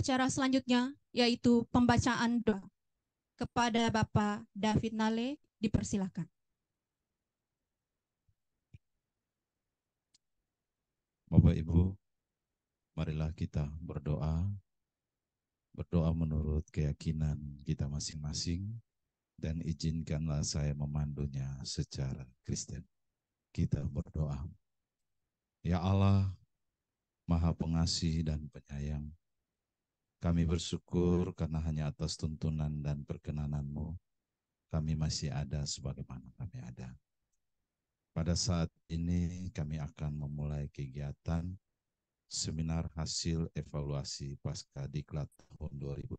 acara selanjutnya yaitu pembacaan doa kepada Bapak David Nale dipersilakan. Bapak Ibu, marilah kita berdoa. Berdoa menurut keyakinan kita masing-masing dan izinkanlah saya memandunya secara Kristen. Kita berdoa. Ya Allah, Maha Pengasih dan Penyayang, kami hmm. bersyukur karena hanya atas tuntunan dan perkenananmu kami masih ada sebagaimana kami ada. Pada saat ini kami akan memulai kegiatan seminar hasil evaluasi pasca diklat tahun 2020.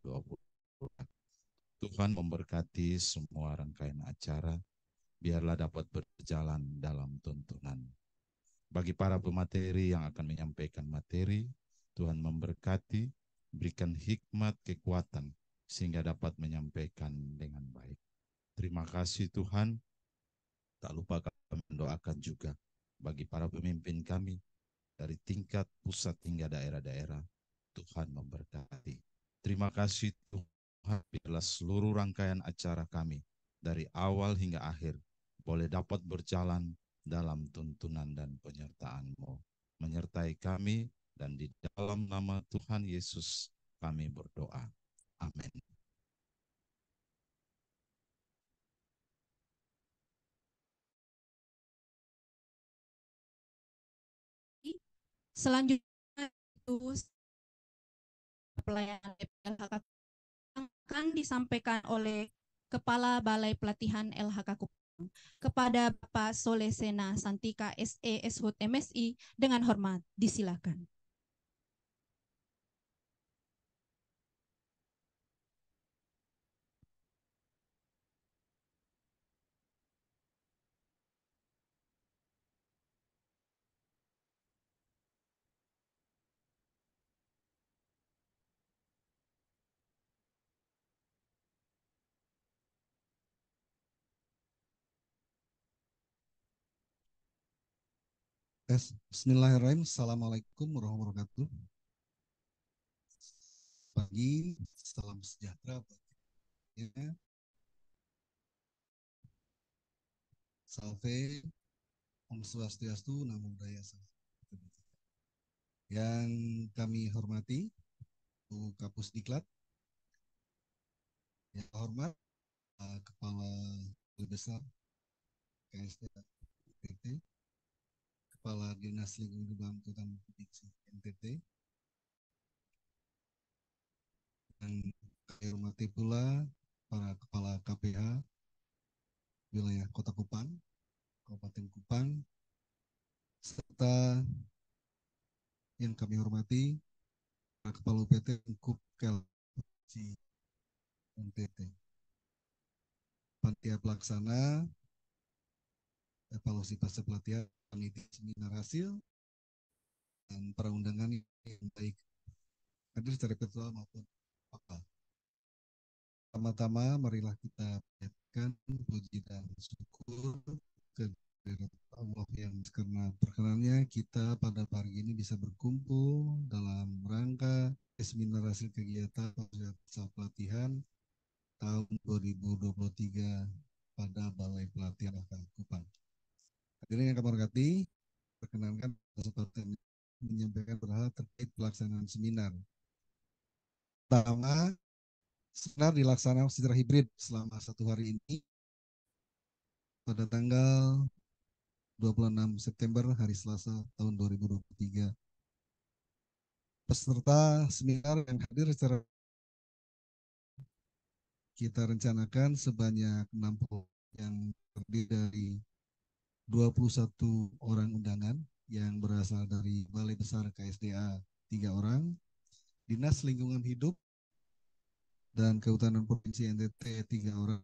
Tuhan memberkati semua rangkaian acara, biarlah dapat berjalan dalam tuntunan. Bagi para pemateri yang akan menyampaikan materi, Tuhan memberkati, berikan hikmat, kekuatan, sehingga dapat menyampaikan dengan baik. Terima kasih Tuhan. Tak lupa kami mendoakan juga bagi para pemimpin kami dari tingkat pusat hingga daerah-daerah. Tuhan memberkati. Terima kasih Tuhan biarlah seluruh rangkaian acara kami dari awal hingga akhir boleh dapat berjalan dalam tuntunan dan penyertaan-Mu. Menyertai kami dan di dalam nama Tuhan Yesus kami berdoa. Amin. Selanjutnya itu pelayanan LHK akan disampaikan oleh Kepala Balai Pelatihan LHK Kupang kepada Bapak Solesena Santika SE S.Hut, MSI dengan hormat disilakan. Bismillahirrahmanirrahim. Assalamualaikum warahmatullahi wabarakatuh. Pagi, salam sejahtera Salve, Om Swastiastu, Namo Buddhaya. Yang kami hormati, Bu Kapus Diklat. Yang hormat, Kepala Guru Besar KSD PT Kepala Dinas Lingkungan Hidup Kota Provinsi NTT. Dan saya hormati pula para Kepala KPH wilayah Kota Kupang, Kabupaten Kupang, serta yang kami hormati para Kepala UPT Kupkel NTT. Panitia pelaksana evaluasi pasca pelatihan Panitia seminar hasil dan para undangan yang baik hadir secara virtual maupun fakta. Pertama-tama marilah kita panjatkan puji dan syukur ke Allah yang karena perkenannya kita pada pagi ini bisa berkumpul dalam rangka seminar hasil kegiatan pelatihan tahun 2023 pada Balai Pelatihan Kupang. Hadirin yang kami hormati, perkenankan kesempatan menyampaikan berhal terkait pelaksanaan seminar. Pertama, seminar dilaksanakan secara hibrid selama satu hari ini pada tanggal 26 September hari Selasa tahun 2023. Peserta seminar yang hadir secara kita rencanakan sebanyak 60 yang terdiri dari 21 orang undangan yang berasal dari Balai Besar KSDA tiga orang, Dinas Lingkungan Hidup dan Kehutanan Provinsi NTT tiga orang,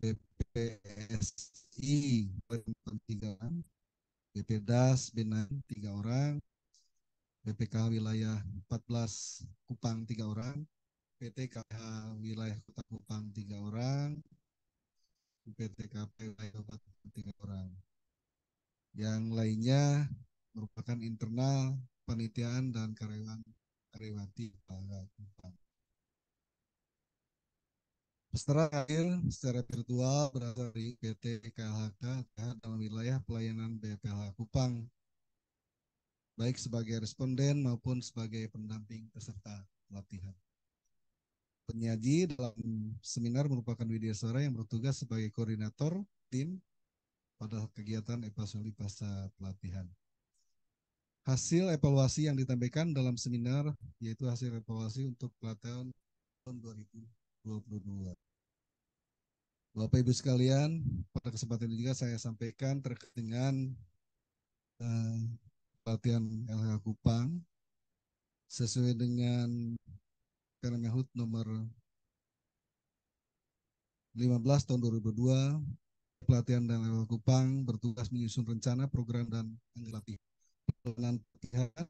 BPSI tiga orang, BPDAS Benan tiga orang, BPK wilayah 14 Kupang tiga orang, PT KH wilayah Kota Kupang tiga orang, PTKP kabupaten ya, tiga orang. Yang lainnya merupakan internal penitiaan dan karyawan karyawati ya, Peserta akhir secara virtual berada di PT KLHK ya, dalam wilayah pelayanan BPH Kupang, baik sebagai responden maupun sebagai pendamping peserta latihan penyaji dalam seminar merupakan Widya Suara yang bertugas sebagai koordinator tim pada kegiatan evaluasi pasca pelatihan. Hasil evaluasi yang ditampilkan dalam seminar yaitu hasil evaluasi untuk pelatihan tahun 2022. Bapak Ibu sekalian, pada kesempatan ini juga saya sampaikan terkait dengan eh, pelatihan LH Kupang sesuai dengan Permehut nomor 15 tahun 2002 pelatihan dan level Kupang bertugas menyusun rencana program dan pelatihan pelaksanaan pelatihan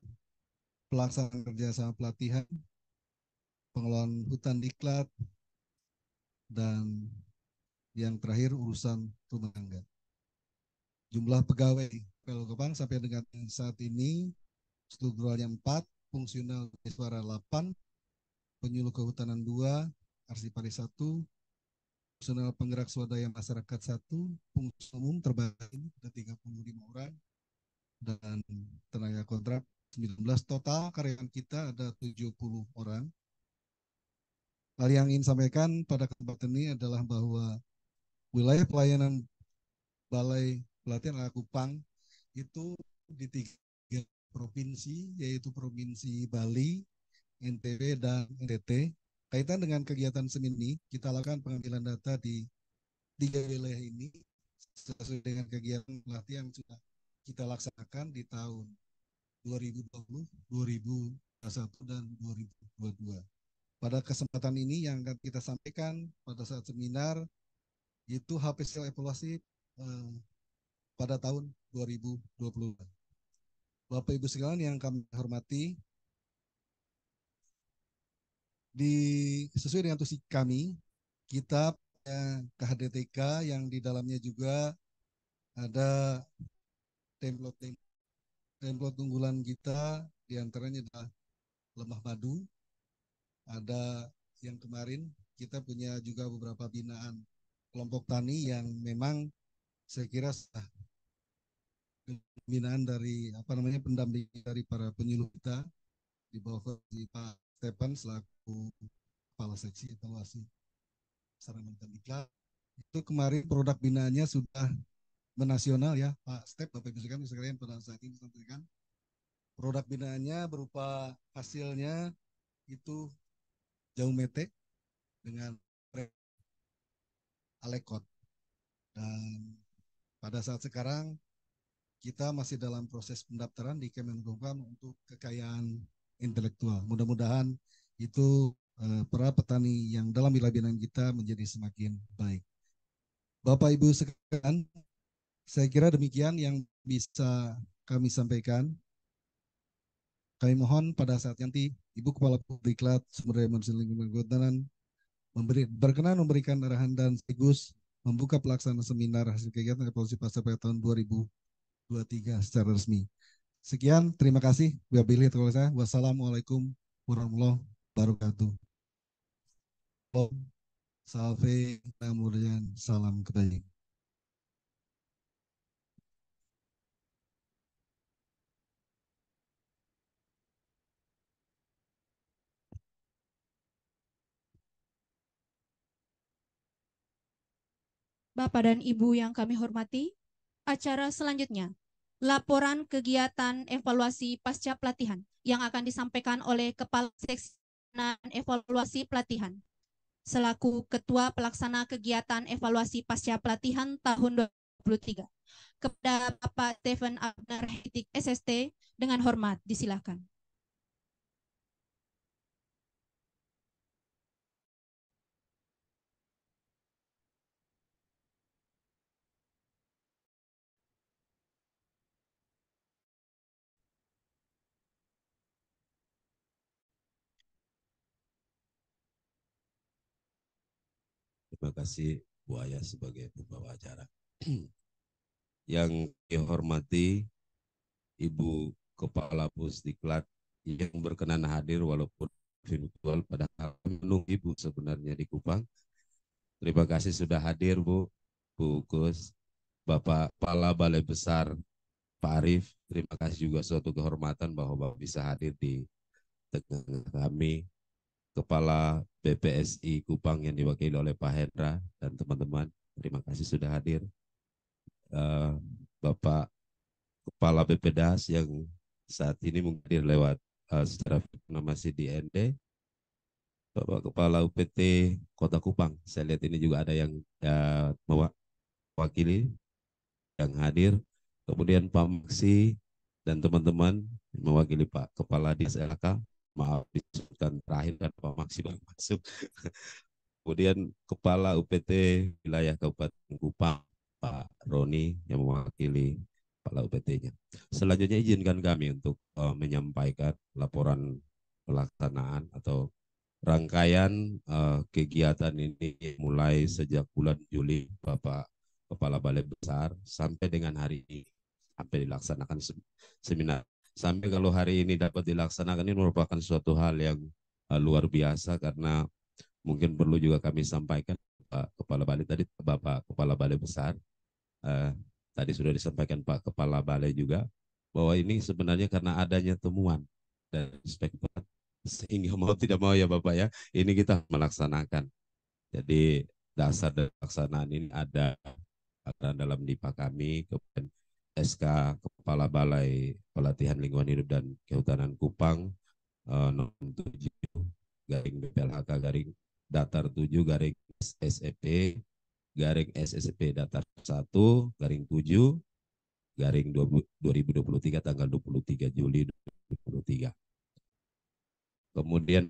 pelaksanaan kerjasama pelatihan pengelolaan hutan diklat dan yang terakhir urusan rumah tangga jumlah pegawai Pelok Kupang sampai dengan saat ini strukturalnya 4 fungsional suara 8 Penyuluh Kehutanan 2, Arsipari 1, personal penggerak swadaya masyarakat 1, pengurus umum terbaik ada 35 orang, dan tenaga kontrak 19 total karyawan kita ada 70 orang. Hal yang ingin sampaikan pada kesempatan ini adalah bahwa wilayah pelayanan Balai Pelatihan Kupang itu di tiga provinsi yaitu provinsi Bali, NTB, dan NTT. Kaitan dengan kegiatan ini kita lakukan pengambilan data di tiga wilayah ini sesuai dengan kegiatan pelatihan yang sudah kita laksanakan di tahun 2020, 2021, dan 2022. Pada kesempatan ini yang akan kita sampaikan pada saat seminar itu HPCL evaluasi eh, pada tahun 2022. Bapak Ibu sekalian yang kami hormati, di sesuai dengan tusi kami kita yang eh, KHDTK yang di dalamnya juga ada template template unggulan kita diantaranya adalah lemah madu ada yang kemarin kita punya juga beberapa binaan kelompok tani yang memang saya kira binaan dari apa namanya pendamping dari para penyuluh kita di bawah di Pak Stepan selaku kepala seksi evaluasi sarana dan iklan itu kemarin produk binaannya sudah menasional ya Pak Step Bapak Ibu sekalian sekalian pada saat ini sampaikan produk binaannya berupa hasilnya itu jauh mete dengan alekot dan pada saat sekarang kita masih dalam proses pendaftaran di Kemenkumham untuk kekayaan intelektual mudah-mudahan itu eh, para petani yang dalam wilayah kita menjadi semakin baik. Bapak Ibu sekalian, saya kira demikian yang bisa kami sampaikan. Kami mohon pada saat nanti Ibu Kepala Publiklat Sumber Daya Manusia Lingkungan Kehutanan memberi, berkenan memberikan arahan dan sekaligus membuka pelaksanaan seminar hasil kegiatan evolusi pasar pada tahun 2023 secara resmi. Sekian, terima kasih. Wabillahi taufiq ya. Wassalamualaikum warahmatullahi wabarakatuh. Salve Namurian, salam kebajikan. Bapak dan Ibu yang kami hormati, acara selanjutnya laporan kegiatan evaluasi pasca pelatihan yang akan disampaikan oleh Kepala Seksi pelaksanaan evaluasi pelatihan. Selaku Ketua Pelaksana Kegiatan Evaluasi Pasca Pelatihan tahun 2023. Kepada Bapak Stephen Abner Hitik SST, dengan hormat disilahkan. kasih buaya sebagai pembawa acara. yang dihormati Ibu Kepala Pusdiklat yang berkenan hadir walaupun virtual padahal menunggu Ibu sebenarnya di Kupang. Terima kasih sudah hadir Bu, Bu Gus, Bapak Kepala Balai Besar Pak Arif. Terima kasih juga suatu kehormatan bahwa Bapak bisa hadir di tengah kami Kepala BPSI Kupang yang diwakili oleh Pak Hendra dan teman-teman. Terima kasih sudah hadir. Eh, Bapak Kepala BPDAS yang saat ini mungkin lewat eh, secara masih di ND. Bapak Kepala UPT Kota Kupang. Saya lihat ini juga ada yang eh, mewakili yang hadir. Kemudian Pak Maksi dan teman-teman mewakili Pak Kepala Dinas maaf dan terakhir dan Pak Maksimal masuk kemudian Kepala UPT wilayah Kabupaten Kupang Pak Roni yang mewakili Kepala UPT-nya. Selanjutnya izinkan kami untuk uh, menyampaikan laporan pelaksanaan atau rangkaian uh, kegiatan ini mulai sejak bulan Juli Bapak Kepala Balai Besar sampai dengan hari ini sampai dilaksanakan seminar Sampai kalau hari ini dapat dilaksanakan ini merupakan suatu hal yang uh, luar biasa karena mungkin perlu juga kami sampaikan Pak Kepala Balai tadi Bapak Kepala Balai Besar uh, tadi sudah disampaikan Pak Kepala Balai juga bahwa ini sebenarnya karena adanya temuan dan spektrum sehingga mau tidak mau ya Bapak ya ini kita melaksanakan jadi dasar dan pelaksanaan ini ada dalam DIPA kami kemudian SK Kepala Balai Pelatihan Lingkungan Hidup dan Kehutanan Kupang uh, nomor 7 garing BPLHK garing datar 7 garing SSP garing SSP datar 1 garing 7 garing 2023 tanggal 23 Juli 2023. Kemudian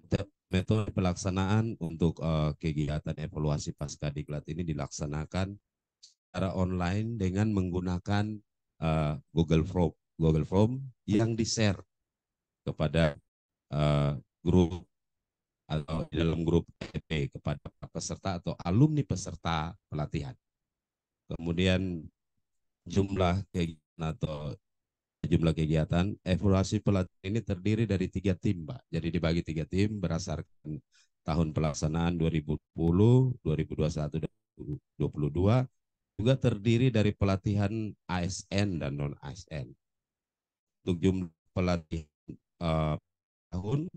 metode pelaksanaan untuk uh, kegiatan evaluasi pasca diklat ini dilaksanakan secara online dengan menggunakan Eh, Google Form, Google Form iya. yang di-share kepada uh, grup atau di dalam grup EP kepada peserta atau alumni peserta pelatihan. Kemudian jumlah kegiatan atau jumlah kegiatan evaluasi pelatihan ini terdiri dari tiga tim, Pak. Jadi dibagi tiga tim berdasarkan tahun pelaksanaan 2010, 2021, dan 2022 juga terdiri dari pelatihan ASN dan non ASN. Untuk jumlah pelatihan uh, tahun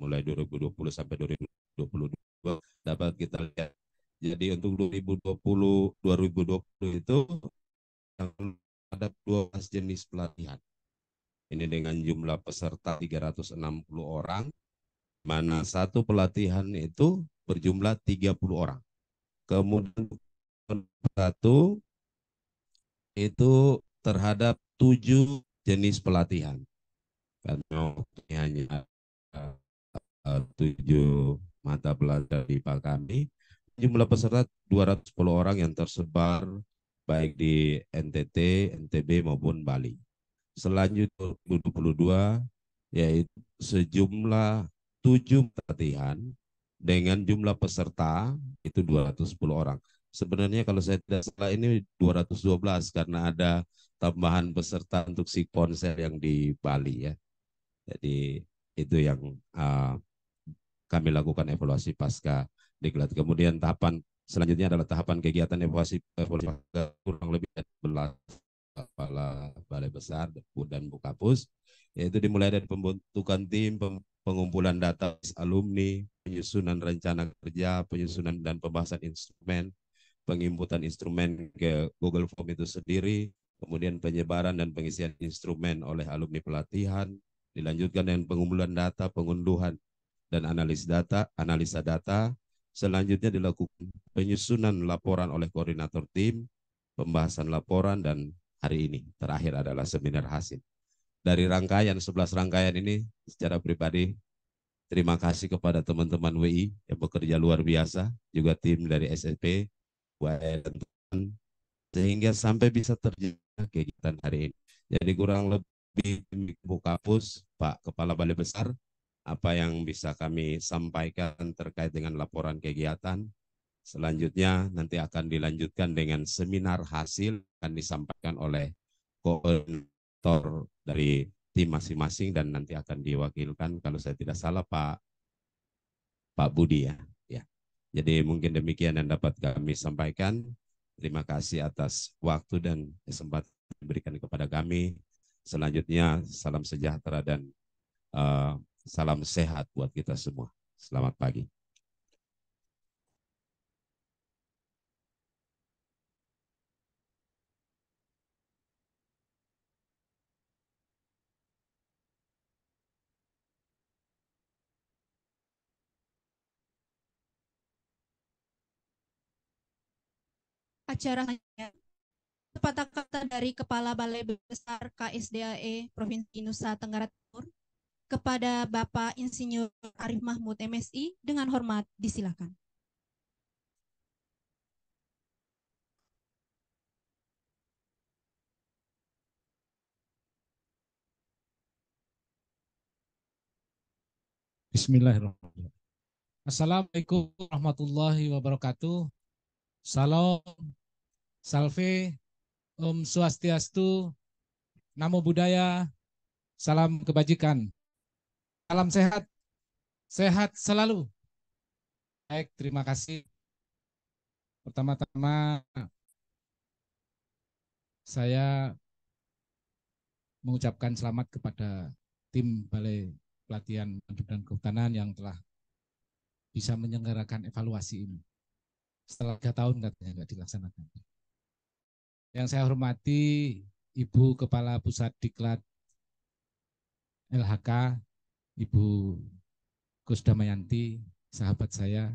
mulai 2020 sampai 2022 dapat kita lihat. Jadi untuk 2020 2020 itu ada 12 jenis pelatihan. Ini dengan jumlah peserta 360 orang, mana satu pelatihan itu berjumlah 30 orang. Kemudian satu itu terhadap tujuh jenis pelatihan. Karena hanya eh, eh, tujuh mata pelajaran di pak kami, jumlah peserta 210 orang yang tersebar baik di NTT, NTB maupun Bali. Selanjutnya 2022 yaitu sejumlah tujuh pelatihan dengan jumlah peserta itu 210 orang sebenarnya kalau saya tidak salah ini 212 karena ada tambahan peserta untuk si konser yang di Bali ya. Jadi itu yang uh, kami lakukan evaluasi pasca diklat. Kemudian tahapan selanjutnya adalah tahapan kegiatan evaluasi, evaluasi kurang lebih 11 kepala balai besar dan bukapus yaitu dimulai dari pembentukan tim pengumpulan data alumni penyusunan rencana kerja penyusunan dan pembahasan instrumen penginputan instrumen ke Google Form itu sendiri, kemudian penyebaran dan pengisian instrumen oleh alumni pelatihan, dilanjutkan dengan pengumpulan data, pengunduhan, dan analis data, analisa data. Selanjutnya dilakukan penyusunan laporan oleh koordinator tim, pembahasan laporan, dan hari ini terakhir adalah seminar hasil. Dari rangkaian 11 rangkaian ini secara pribadi terima kasih kepada teman-teman WI yang bekerja luar biasa, juga tim dari SSP buaya dan sehingga sampai bisa terjadi kegiatan hari ini. Jadi kurang lebih Bu Kapus, Pak Kepala Balai Besar, apa yang bisa kami sampaikan terkait dengan laporan kegiatan. Selanjutnya nanti akan dilanjutkan dengan seminar hasil akan disampaikan oleh koordinator dari tim masing-masing dan nanti akan diwakilkan kalau saya tidak salah Pak Pak Budi ya. Jadi mungkin demikian yang dapat kami sampaikan. Terima kasih atas waktu dan kesempatan diberikan kepada kami. Selanjutnya salam sejahtera dan uh, salam sehat buat kita semua. Selamat pagi. acara sepatah kata dari Kepala Balai Besar KSDAE Provinsi Nusa Tenggara Timur kepada Bapak Insinyur Arif Mahmud MSI dengan hormat disilakan. Bismillahirrahmanirrahim. Assalamualaikum warahmatullahi wabarakatuh. Salam, Salve, Om Swastiastu, Namo Buddhaya, salam kebajikan. Salam sehat, sehat selalu. Baik, terima kasih. Pertama-tama, saya mengucapkan selamat kepada tim Balai Pelatihan dan Kehutanan yang telah bisa menyelenggarakan evaluasi ini setelah tiga tahun katanya nggak dilaksanakan. Yang saya hormati Ibu Kepala Pusat Diklat LHK, Ibu Gus Damayanti, sahabat saya.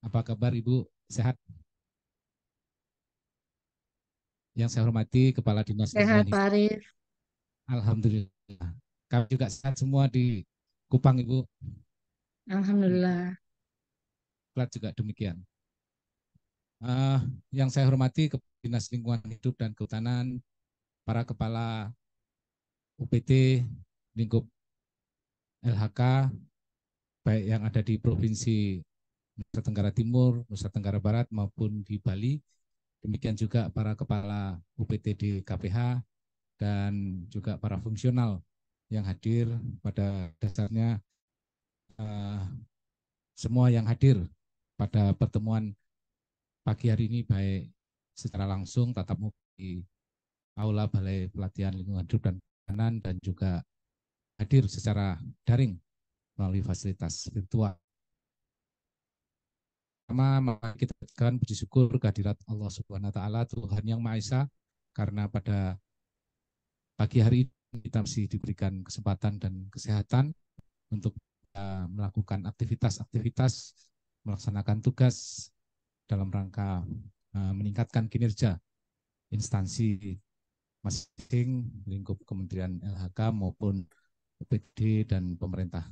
Apa kabar Ibu? Sehat? Yang saya hormati Kepala Dinas Sehat, Pak Arif. Alhamdulillah. Kami juga sehat semua di Kupang, Ibu. Alhamdulillah. diklat juga demikian. Uh, yang saya hormati Dinas Lingkungan Hidup dan Kehutanan, para kepala UPT, lingkup LHK, baik yang ada di Provinsi Nusa Tenggara Timur, Nusa Tenggara Barat maupun di Bali. Demikian juga para kepala UPT di KPH dan juga para fungsional yang hadir pada dasarnya uh, semua yang hadir pada pertemuan pagi hari ini baik secara langsung tatap muka di Aula Balai Pelatihan Lingkungan Hidup dan kanan dan juga hadir secara daring melalui fasilitas virtual. Pertama, mari kita ucapkan puji syukur kehadirat Allah Subhanahu wa taala Tuhan yang Maha Esa karena pada pagi hari ini kita masih diberikan kesempatan dan kesehatan untuk melakukan aktivitas-aktivitas melaksanakan tugas dalam rangka eh, meningkatkan kinerja instansi masing lingkup Kementerian LHK maupun PD dan pemerintah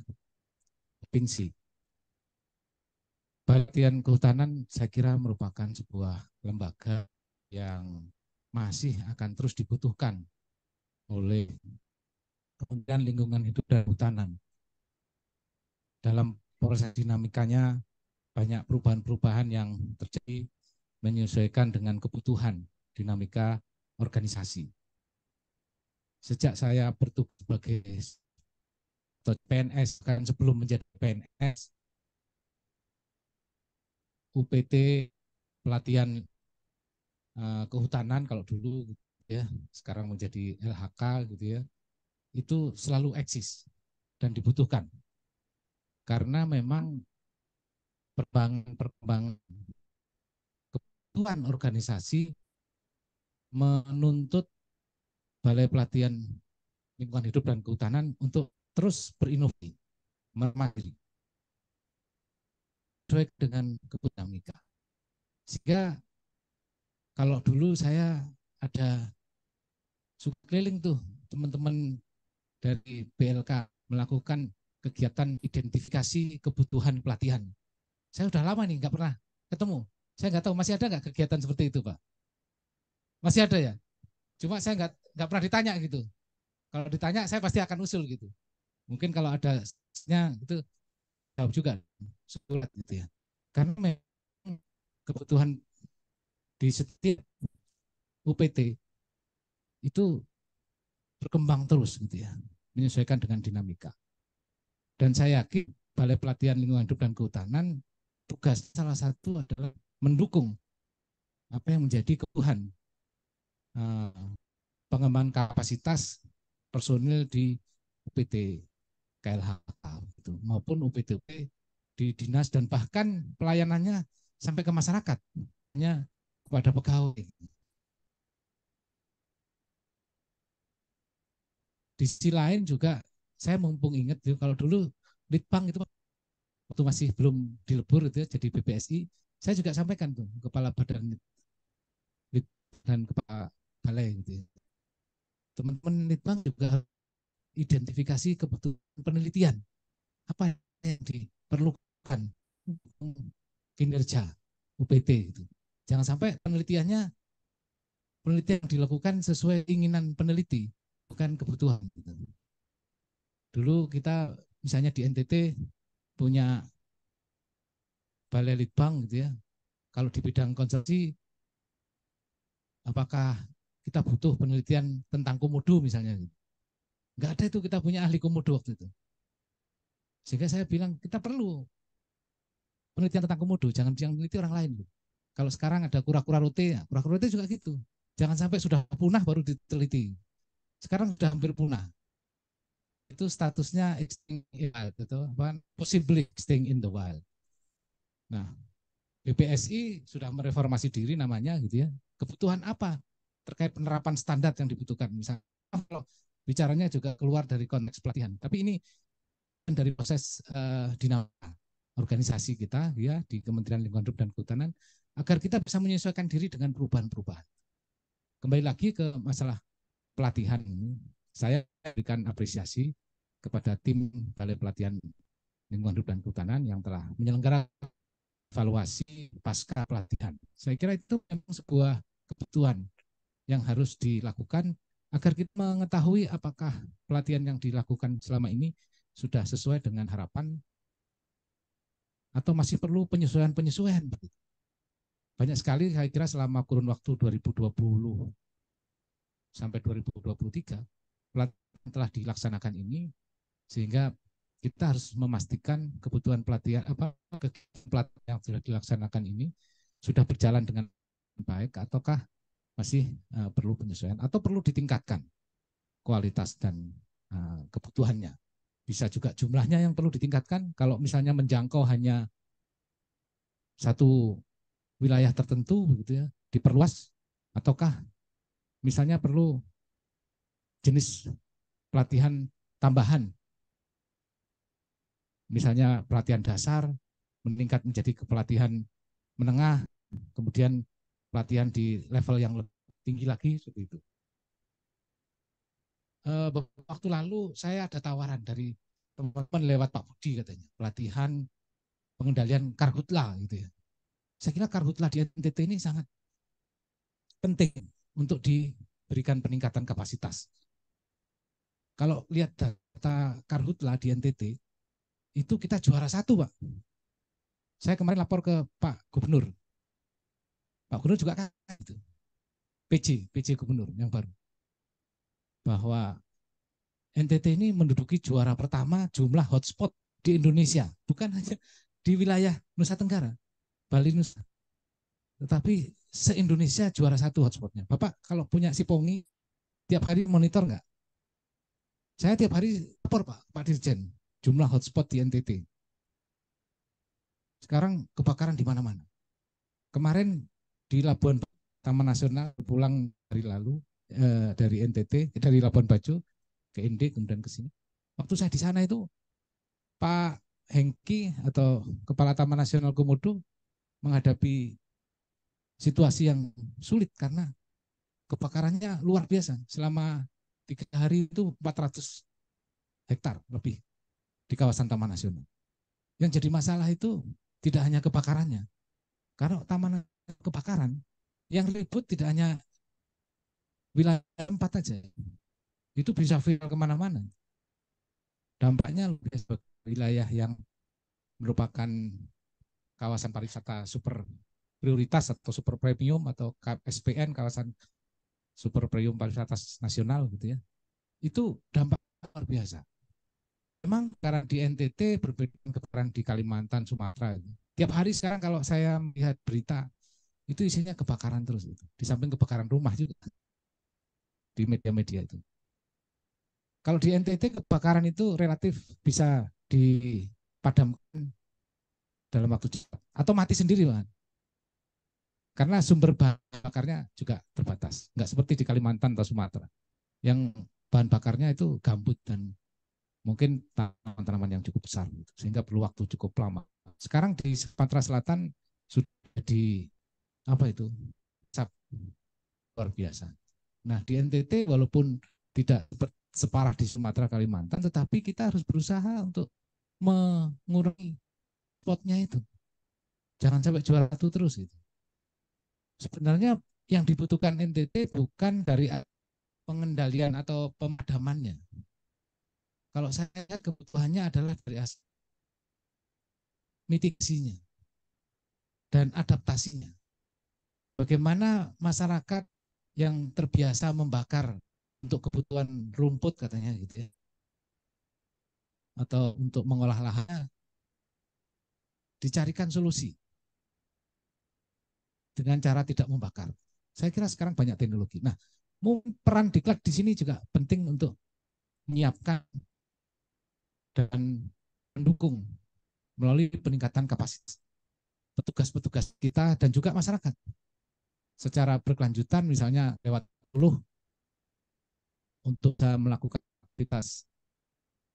provinsi. Bagian Kehutanan saya kira merupakan sebuah lembaga yang masih akan terus dibutuhkan oleh Kementerian Lingkungan Hidup dan Kehutanan. Dalam proses dinamikanya banyak perubahan-perubahan yang terjadi menyesuaikan dengan kebutuhan dinamika organisasi. Sejak saya bertugas sebagai PNS kan sebelum menjadi PNS UPT pelatihan eh, kehutanan kalau dulu gitu ya sekarang menjadi LHK gitu ya itu selalu eksis dan dibutuhkan karena memang perkembangan-perkembangan kebutuhan organisasi menuntut Balai Pelatihan Lingkungan Hidup dan Kehutanan untuk terus berinovasi, memahami, sesuai dengan kebutuhan mereka. Sehingga kalau dulu saya ada suka keliling tuh teman-teman dari BLK melakukan kegiatan identifikasi kebutuhan pelatihan. Saya sudah lama nih nggak pernah ketemu. Saya nggak tahu masih ada nggak kegiatan seperti itu, Pak. Masih ada ya. Cuma saya nggak nggak pernah ditanya gitu. Kalau ditanya saya pasti akan usul gitu. Mungkin kalau ada nya itu jawab juga sulit gitu ya. Karena memang kebutuhan di setiap UPT itu berkembang terus gitu ya, menyesuaikan dengan dinamika. Dan saya yakin Balai Pelatihan Lingkungan Hidup dan Kehutanan tugas salah satu adalah mendukung apa yang menjadi kebutuhan eh, pengembangan kapasitas personil di UPT KLHK gitu, maupun UPT di dinas dan bahkan pelayanannya sampai ke masyarakat hanya kepada pegawai. Di sisi lain juga saya mumpung ingat ya, kalau dulu Litbang itu waktu masih belum dilebur itu ya, jadi BPSI, saya juga sampaikan tuh kepala badan dan kepala balai gitu. Ya. Teman-teman litbang juga identifikasi kebutuhan penelitian apa yang diperlukan kinerja UPT itu. Jangan sampai penelitiannya penelitian yang dilakukan sesuai keinginan peneliti bukan kebutuhan. Gitu. Dulu kita misalnya di NTT punya balai litbang gitu ya. Kalau di bidang konservasi, apakah kita butuh penelitian tentang komodo misalnya? Gitu. Enggak ada itu kita punya ahli komodo waktu itu. Sehingga saya bilang kita perlu penelitian tentang komodo, jangan jangan peneliti orang lain. Gitu. Kalau sekarang ada kura-kura rute, ya, kura-kura rute juga gitu. Jangan sampai sudah punah baru diteliti. Sekarang sudah hampir punah itu statusnya extinct in wild itu bukan possibly extinct in the wild. Nah, BPSI sudah mereformasi diri namanya gitu ya. Kebutuhan apa terkait penerapan standar yang dibutuhkan? Misalnya kalau bicaranya juga keluar dari konteks pelatihan, tapi ini dari proses uh, dinamika organisasi kita ya di Kementerian Lingkungan Hidup dan Kehutanan agar kita bisa menyesuaikan diri dengan perubahan-perubahan. Kembali lagi ke masalah pelatihan ini saya berikan apresiasi kepada tim Balai Pelatihan Lingkungan Hidup dan Kehutanan yang telah menyelenggarakan evaluasi pasca pelatihan. Saya kira itu memang sebuah kebutuhan yang harus dilakukan agar kita mengetahui apakah pelatihan yang dilakukan selama ini sudah sesuai dengan harapan atau masih perlu penyesuaian-penyesuaian. Banyak sekali saya kira selama kurun waktu 2020 sampai 2023 telah dilaksanakan ini sehingga kita harus memastikan kebutuhan pelatihan apa pelatihan yang sudah dilaksanakan ini sudah berjalan dengan baik ataukah masih uh, perlu penyesuaian atau perlu ditingkatkan kualitas dan uh, kebutuhannya bisa juga jumlahnya yang perlu ditingkatkan kalau misalnya menjangkau hanya satu wilayah tertentu begitu ya diperluas ataukah misalnya perlu jenis pelatihan tambahan. Misalnya pelatihan dasar, meningkat menjadi kepelatihan menengah, kemudian pelatihan di level yang lebih tinggi lagi, seperti itu. E, waktu lalu saya ada tawaran dari teman-teman lewat Pak Budi katanya, pelatihan pengendalian karhutla gitu ya. Saya kira karhutla di NTT ini sangat penting untuk diberikan peningkatan kapasitas. Kalau lihat data Karhutla di NTT, itu kita juara satu, Pak. Saya kemarin lapor ke Pak Gubernur. Pak Gubernur juga kan itu. PJ, PJ Gubernur yang baru. Bahwa NTT ini menduduki juara pertama jumlah hotspot di Indonesia. Bukan hanya di wilayah Nusa Tenggara, Bali Nusa. Tetapi se-Indonesia juara satu hotspotnya. Bapak kalau punya si Pongi, tiap hari monitor nggak? Saya tiap hari lapor Pak, Pak Dirjen, jumlah hotspot di NTT. Sekarang kebakaran di mana-mana. Kemarin di Labuan Taman Nasional pulang dari lalu eh, dari NTT eh, dari Labuan Bajo ke ND kemudian ke sini. Waktu saya di sana itu Pak Hengki atau Kepala Taman Nasional Komodo menghadapi situasi yang sulit karena kebakarannya luar biasa. Selama tiga hari itu 400 hektar lebih di kawasan Taman Nasional. Yang jadi masalah itu tidak hanya kebakarannya. Karena taman kebakaran yang ribut tidak hanya wilayah tempat aja. Itu bisa viral kemana-mana. Dampaknya lebih wilayah yang merupakan kawasan pariwisata super prioritas atau super premium atau SPN kawasan Super premium Pariwisata Nasional gitu ya. Itu dampak luar biasa. Memang karena di NTT berbeda dengan kebakaran di Kalimantan, Sumatera. Gitu. Tiap hari sekarang kalau saya melihat berita itu isinya kebakaran terus Gitu. Di samping kebakaran rumah juga di media-media itu. Kalau di NTT kebakaran itu relatif bisa dipadamkan dalam waktu cepat atau mati sendiri Pak. Karena sumber bahan bakarnya juga terbatas. Nggak seperti di Kalimantan atau Sumatera. Yang bahan bakarnya itu gambut dan mungkin tanaman-tanaman yang cukup besar. Gitu. Sehingga perlu waktu cukup lama. Sekarang di Sumatera Selatan sudah di apa itu? Cap luar biasa. Nah di NTT walaupun tidak separah di Sumatera Kalimantan, tetapi kita harus berusaha untuk mengurangi spotnya itu. Jangan sampai jual satu terus gitu sebenarnya yang dibutuhkan NTT bukan dari pengendalian atau pemadamannya. Kalau saya kebutuhannya adalah dari mitigasinya dan adaptasinya. Bagaimana masyarakat yang terbiasa membakar untuk kebutuhan rumput katanya gitu ya. Atau untuk mengolah lahan dicarikan solusi dengan cara tidak membakar. Saya kira sekarang banyak teknologi. Nah, peran diklat di sini juga penting untuk menyiapkan dan mendukung melalui peningkatan kapasitas petugas-petugas kita dan juga masyarakat secara berkelanjutan misalnya lewat 10 untuk melakukan aktivitas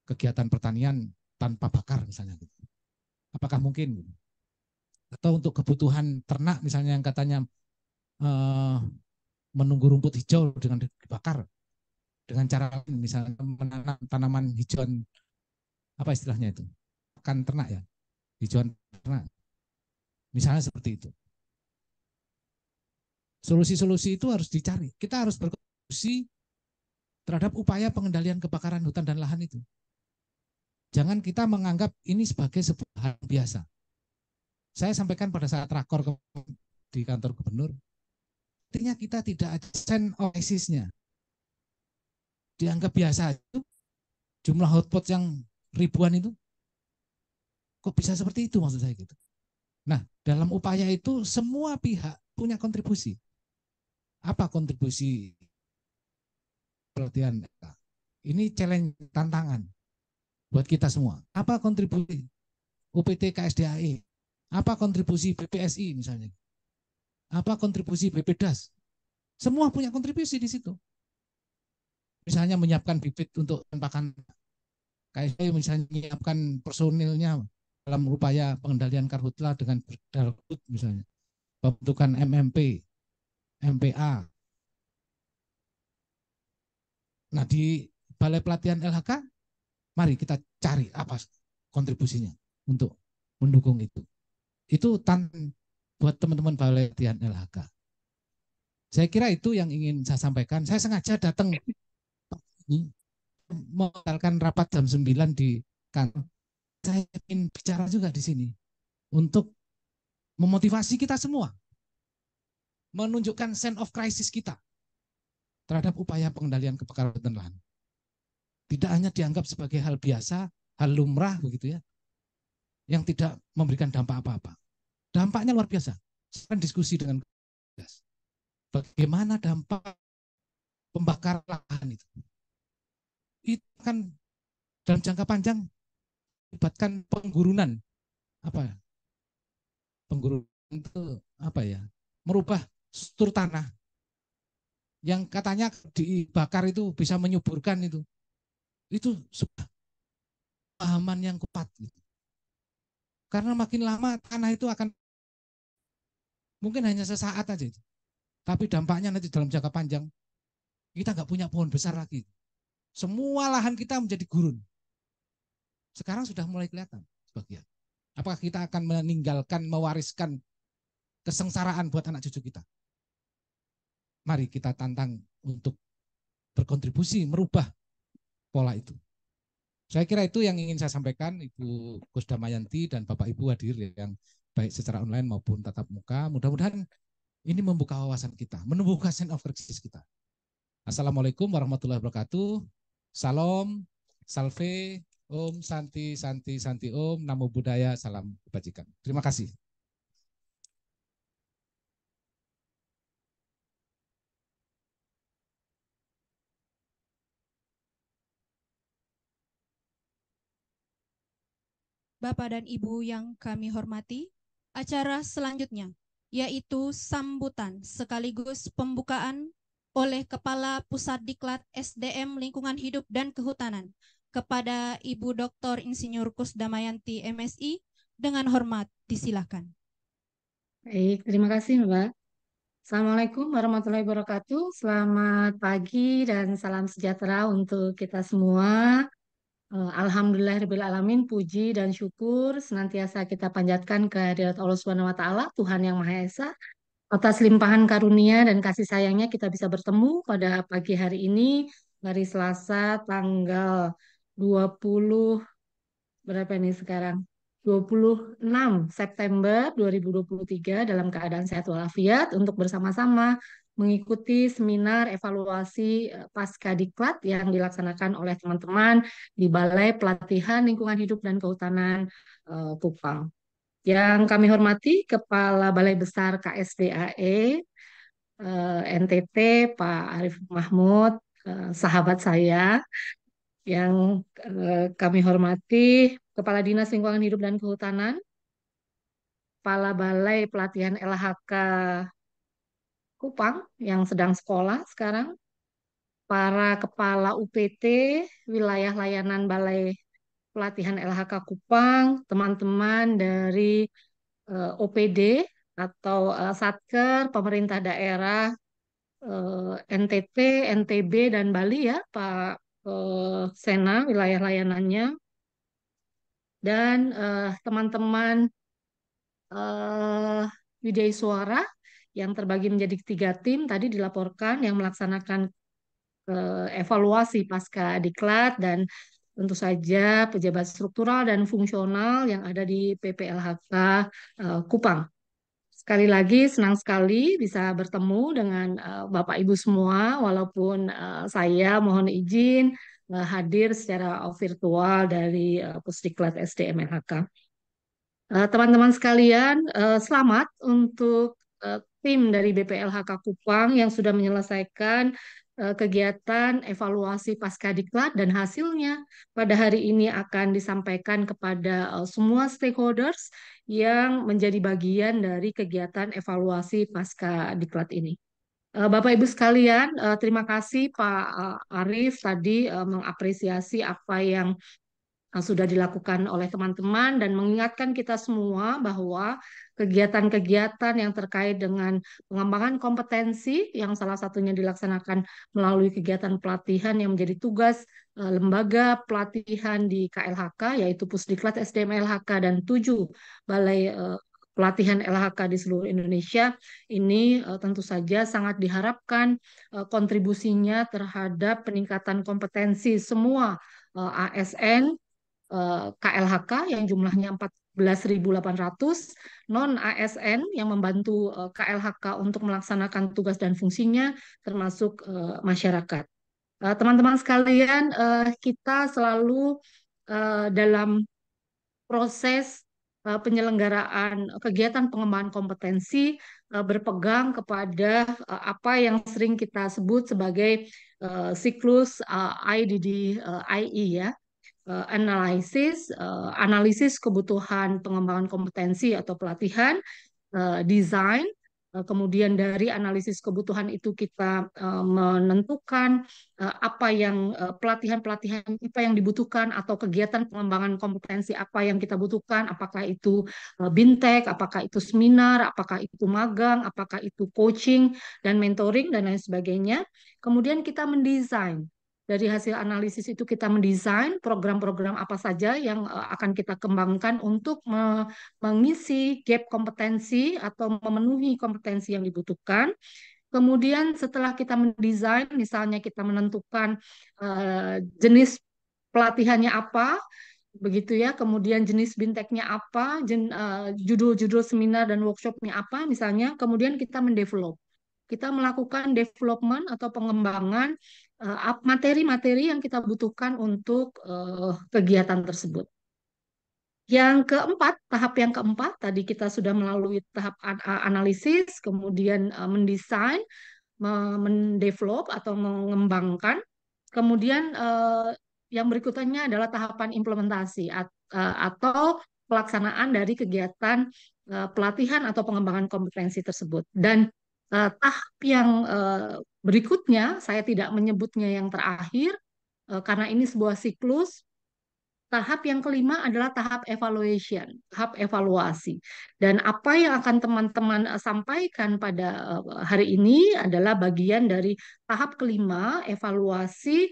kegiatan pertanian tanpa bakar misalnya gitu. Apakah mungkin? Gitu? atau untuk kebutuhan ternak misalnya yang katanya eh, menunggu rumput hijau dengan dibakar dengan cara misalnya menanam tanaman hijauan apa istilahnya itu kan ternak ya hijauan ternak misalnya seperti itu solusi-solusi itu harus dicari kita harus berkontribusi terhadap upaya pengendalian kebakaran hutan dan lahan itu jangan kita menganggap ini sebagai sebuah hal biasa saya sampaikan pada saat rakor ke, di kantor gubernur, artinya kita tidak absen oasisnya. Dianggap biasa itu jumlah hotpot yang ribuan itu kok bisa seperti itu maksud saya gitu. Nah, dalam upaya itu semua pihak punya kontribusi. Apa kontribusi pelatihan? Ini challenge tantangan buat kita semua. Apa kontribusi UPT KSDAI? E? Apa kontribusi BPSI misalnya? Apa kontribusi BPDAS? Semua punya kontribusi di situ. Misalnya menyiapkan bibit untuk tembakan KSP misalnya menyiapkan personilnya dalam upaya pengendalian karhutla dengan berdalhut misalnya. Pembentukan MMP, MPA. Nah di Balai Pelatihan LHK, mari kita cari apa kontribusinya untuk mendukung itu. Itu tan buat teman-teman balai latihan LHK. Saya kira itu yang ingin saya sampaikan. Saya sengaja datang mengatakan rapat jam 9 di kantor. Saya ingin bicara juga di sini untuk memotivasi kita semua. Menunjukkan sense of crisis kita terhadap upaya pengendalian kebakaran hutan lahan. Tidak hanya dianggap sebagai hal biasa, hal lumrah begitu ya, yang tidak memberikan dampak apa-apa. Dampaknya luar biasa. Saya diskusi dengan gas. Bagaimana dampak pembakaran lahan itu? Itu kan dalam jangka panjang melibatkan penggurunan apa? Penggurunan itu apa ya? Merubah struktur tanah yang katanya dibakar itu bisa menyuburkan itu. Itu sebuah pahaman yang kuat. Gitu karena makin lama tanah itu akan mungkin hanya sesaat aja. Tapi dampaknya nanti dalam jangka panjang kita nggak punya pohon besar lagi. Semua lahan kita menjadi gurun. Sekarang sudah mulai kelihatan sebagian. Apakah kita akan meninggalkan, mewariskan kesengsaraan buat anak cucu kita? Mari kita tantang untuk berkontribusi merubah pola itu. Saya kira itu yang ingin saya sampaikan Ibu Gus dan Bapak Ibu hadir yang baik secara online maupun tatap muka. Mudah-mudahan ini membuka wawasan kita, menumbuhkan sense of crisis kita. Assalamualaikum warahmatullahi wabarakatuh. Salam, salve, om, santi, santi, santi, om, namo buddhaya, salam kebajikan. Terima kasih. Bapak dan Ibu yang kami hormati, acara selanjutnya yaitu sambutan sekaligus pembukaan oleh Kepala Pusat Diklat SDM Lingkungan Hidup dan Kehutanan kepada Ibu Dr. Insinyur Kusdamayanti MSI dengan hormat disilahkan. Baik, terima kasih Mbak. Assalamualaikum warahmatullahi wabarakatuh. Selamat pagi dan salam sejahtera untuk kita semua. Eh, Alhamdulillah alamin puji dan syukur senantiasa kita panjatkan ke hadirat Allah Subhanahu wa taala, Tuhan yang Maha Esa. Atas limpahan karunia dan kasih sayangnya kita bisa bertemu pada pagi hari ini hari Selasa tanggal 20 berapa ini sekarang? 26 September 2023 dalam keadaan sehat walafiat untuk bersama-sama mengikuti seminar evaluasi eh, pasca diklat yang dilaksanakan oleh teman-teman di Balai Pelatihan Lingkungan Hidup dan Kehutanan eh, Kupang. Yang kami hormati Kepala Balai Besar KSDAE eh, NTT Pak Arif Mahmud, sahabat saya, yang kami hormati Kepala Dinas Lingkungan Hidup dan Kehutanan, Kepala Balai Pelatihan LHK Kupang yang sedang sekolah sekarang, para kepala UPT wilayah layanan Balai Pelatihan LHK Kupang, teman-teman dari uh, eh, OPD atau uh, Satker pemerintah daerah uh, eh, NTT, NTB dan Bali ya, Pak uh, Sena wilayah layanannya dan teman-teman uh, Suara yang terbagi menjadi tiga tim tadi dilaporkan yang melaksanakan eh, evaluasi pasca diklat dan tentu saja pejabat struktural dan fungsional yang ada di PPLHK eh, Kupang. Sekali lagi senang sekali bisa bertemu dengan eh, Bapak Ibu semua walaupun saya mohon izin hadir secara virtual dari Pusdiklat SDM LHK. Teman-teman sekalian, selamat untuk tim dari BPLHK Kupang yang sudah menyelesaikan eh, kegiatan evaluasi pasca diklat dan hasilnya pada hari ini akan disampaikan kepada eh, semua stakeholders yang menjadi bagian dari kegiatan evaluasi pasca diklat ini. Eh, Bapak Ibu sekalian, terima kasih Pak Arif tadi mengapresiasi apa yang sudah dilakukan oleh teman-teman dan mengingatkan kita semua bahwa kegiatan-kegiatan yang terkait dengan pengembangan kompetensi yang salah satunya dilaksanakan melalui kegiatan pelatihan yang menjadi tugas eh, lembaga pelatihan di KLHK yaitu Pusdiklat SDM LHK dan tujuh balai eh, pelatihan LHK di seluruh Indonesia ini eh, tentu saja sangat diharapkan kontribusinya terhadap peningkatan kompetensi semua ASN KLHK yang jumlahnya 11.800, non ASN yang membantu KLHK eh, untuk melaksanakan tugas dan fungsinya termasuk eh, masyarakat. Eh, teman-teman sekalian, kita selalu dalam proses penyelenggaraan kegiatan pengembangan kompetensi berpegang kepada apa yang sering kita sebut sebagai siklus IDD IE ya Eh, analisis, uh, analisis kebutuhan pengembangan kompetensi atau pelatihan, uh, desain, kemudian dari analisis kebutuhan itu kita menentukan apa yang pelatihan-pelatihan apa yang dibutuhkan atau kegiatan pengembangan kompetensi apa yang kita butuhkan apakah itu bintek apakah itu seminar apakah itu magang apakah itu coaching dan mentoring dan lain sebagainya kemudian kita mendesain dari hasil analisis itu kita mendesain program-program apa saja yang eh, akan kita kembangkan untuk mengisi gap kompetensi atau memenuhi kompetensi yang dibutuhkan. Kemudian setelah kita mendesain, misalnya kita menentukan eh, jenis pelatihannya apa, begitu ya. Kemudian jenis binteknya apa, eh, judul-judul seminar dan workshopnya apa, misalnya. Kemudian kita mendevelop kita melakukan development atau pengembangan Eh, materi-materi yang kita butuhkan untuk uh, kegiatan tersebut. Yang keempat, tahap yang keempat tadi kita sudah melalui tahap eh, analisis, kemudian uh, mendesain, mendevelop atau mengembangkan. Kemudian uh, yang berikutnya adalah tahapan implementasi at, uh, atau pelaksanaan dari kegiatan uh, pelatihan atau pengembangan kompetensi tersebut. Dan Nah, tahap yang eh, berikutnya saya tidak menyebutnya yang terakhir eh, karena ini sebuah siklus Tahap yang kelima adalah tahap evaluation, tahap evaluasi. Dan apa yang akan teman-teman eh, sampaikan pada hari ini adalah bagian dari tahap kelima evaluasi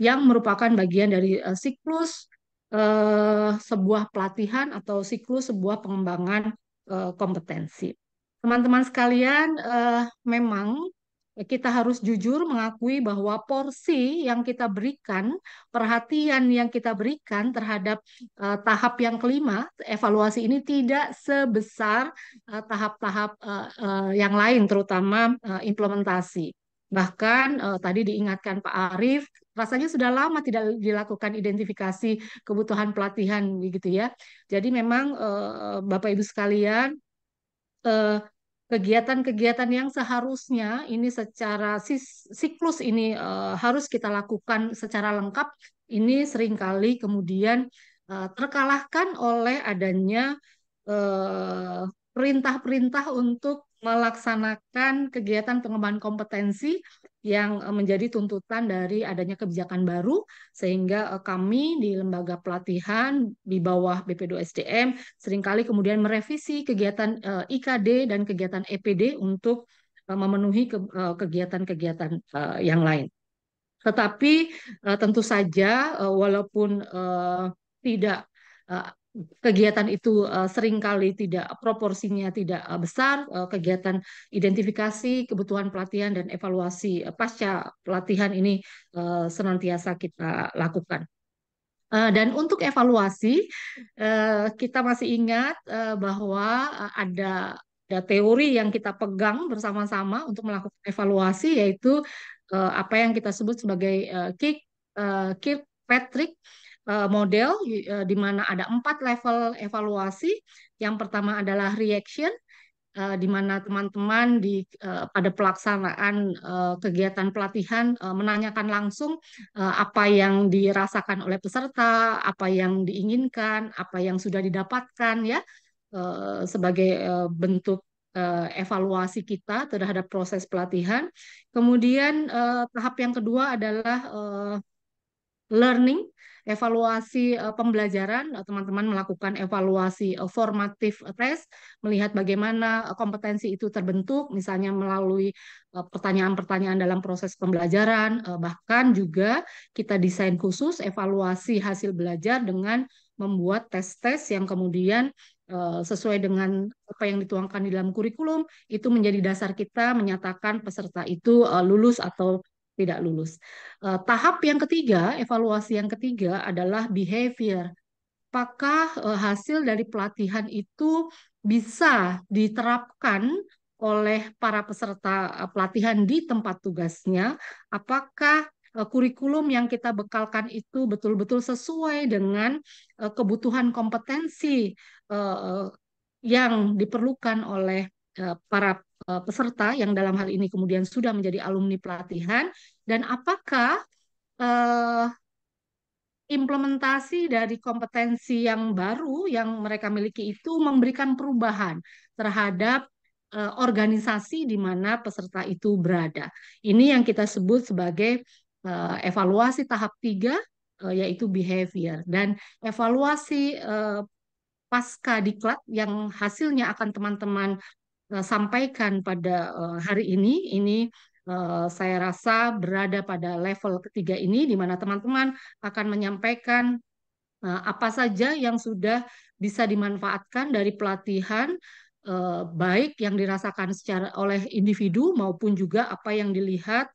yang merupakan bagian dari siklus sebuah pelatihan atau siklus sebuah pengembangan kompetensi. Teman-teman sekalian, eh, memang kita harus jujur mengakui bahwa porsi yang kita berikan, perhatian yang kita berikan terhadap uh, tahap yang kelima, evaluasi ini tidak sebesar eh, tahap-tahap uh, uh, uh, yang lain, terutama uh, implementasi. Bahkan uh, tadi diingatkan Pak Arief, rasanya sudah lama tidak dilakukan identifikasi kebutuhan pelatihan, gitu ya. Jadi memang uh, Bapak Ibu sekalian. Uh, kegiatan-kegiatan yang seharusnya ini secara siklus ini uh, harus kita lakukan secara lengkap ini seringkali kemudian uh, terkalahkan oleh adanya eh, perintah-perintah untuk melaksanakan kegiatan pengembangan kompetensi yang eh, menjadi tuntutan dari adanya kebijakan baru sehingga eh, kami di lembaga pelatihan di bawah BP2 SDM seringkali kemudian merevisi kegiatan eh, IKD dan kegiatan EPD untuk memenuhi kegiatan-kegiatan yang lain. Tetapi tentu saja walaupun tidak kegiatan itu uh, seringkali tidak proporsinya tidak uh, besar uh, kegiatan identifikasi kebutuhan pelatihan dan evaluasi uh, pasca pelatihan ini uh, senantiasa kita lakukan dan untuk evaluasi kita masih ingat bahwa ada ada teori yang kita pegang bersama-sama untuk melakukan evaluasi yaitu apa yang kita sebut sebagai Kirkpatrick Eh, model eh, di mana ada empat level evaluasi. Yang pertama adalah reaction, eh, di mana teman-teman di pada pelaksanaan kegiatan pelatihan menanyakan langsung apa yang dirasakan oleh peserta, apa yang diinginkan, apa yang sudah didapatkan ya sebagai bentuk evaluasi kita terhadap proses pelatihan. Kemudian tahap yang kedua adalah learning evaluasi eh, pembelajaran eh, teman-teman melakukan evaluasi uh, eh, formatif test melihat bagaimana kompetensi itu terbentuk misalnya melalui pertanyaan-pertanyaan dalam proses pembelajaran bahkan juga kita desain khusus evaluasi hasil belajar dengan membuat tes-tes yang kemudian sesuai dengan apa yang dituangkan di dalam kurikulum itu menjadi dasar kita menyatakan peserta itu lulus atau tidak lulus. Uh, tahap yang ketiga, evaluasi yang ketiga adalah behavior. Apakah uh, hasil dari pelatihan itu bisa diterapkan oleh para peserta eh, pelatihan di tempat tugasnya? Apakah kurikulum yang kita bekalkan itu betul-betul sesuai dengan kebutuhan kompetensi yang diperlukan oleh para Eh, peserta yang dalam hal ini kemudian sudah menjadi alumni pelatihan dan apakah uh, implementasi dari kompetensi yang baru yang mereka miliki itu memberikan perubahan terhadap uh, organisasi di mana peserta itu berada. Ini yang kita sebut sebagai uh, evaluasi tahap tiga yaitu behavior dan evaluasi pasca diklat yang hasilnya akan teman-teman Eh, sampaikan pada eh, hari ini ini eh, saya rasa berada pada level ketiga ini di mana teman-teman akan menyampaikan apa saja yang sudah bisa dimanfaatkan dari pelatihan baik yang dirasakan secara oleh individu maupun juga apa yang dilihat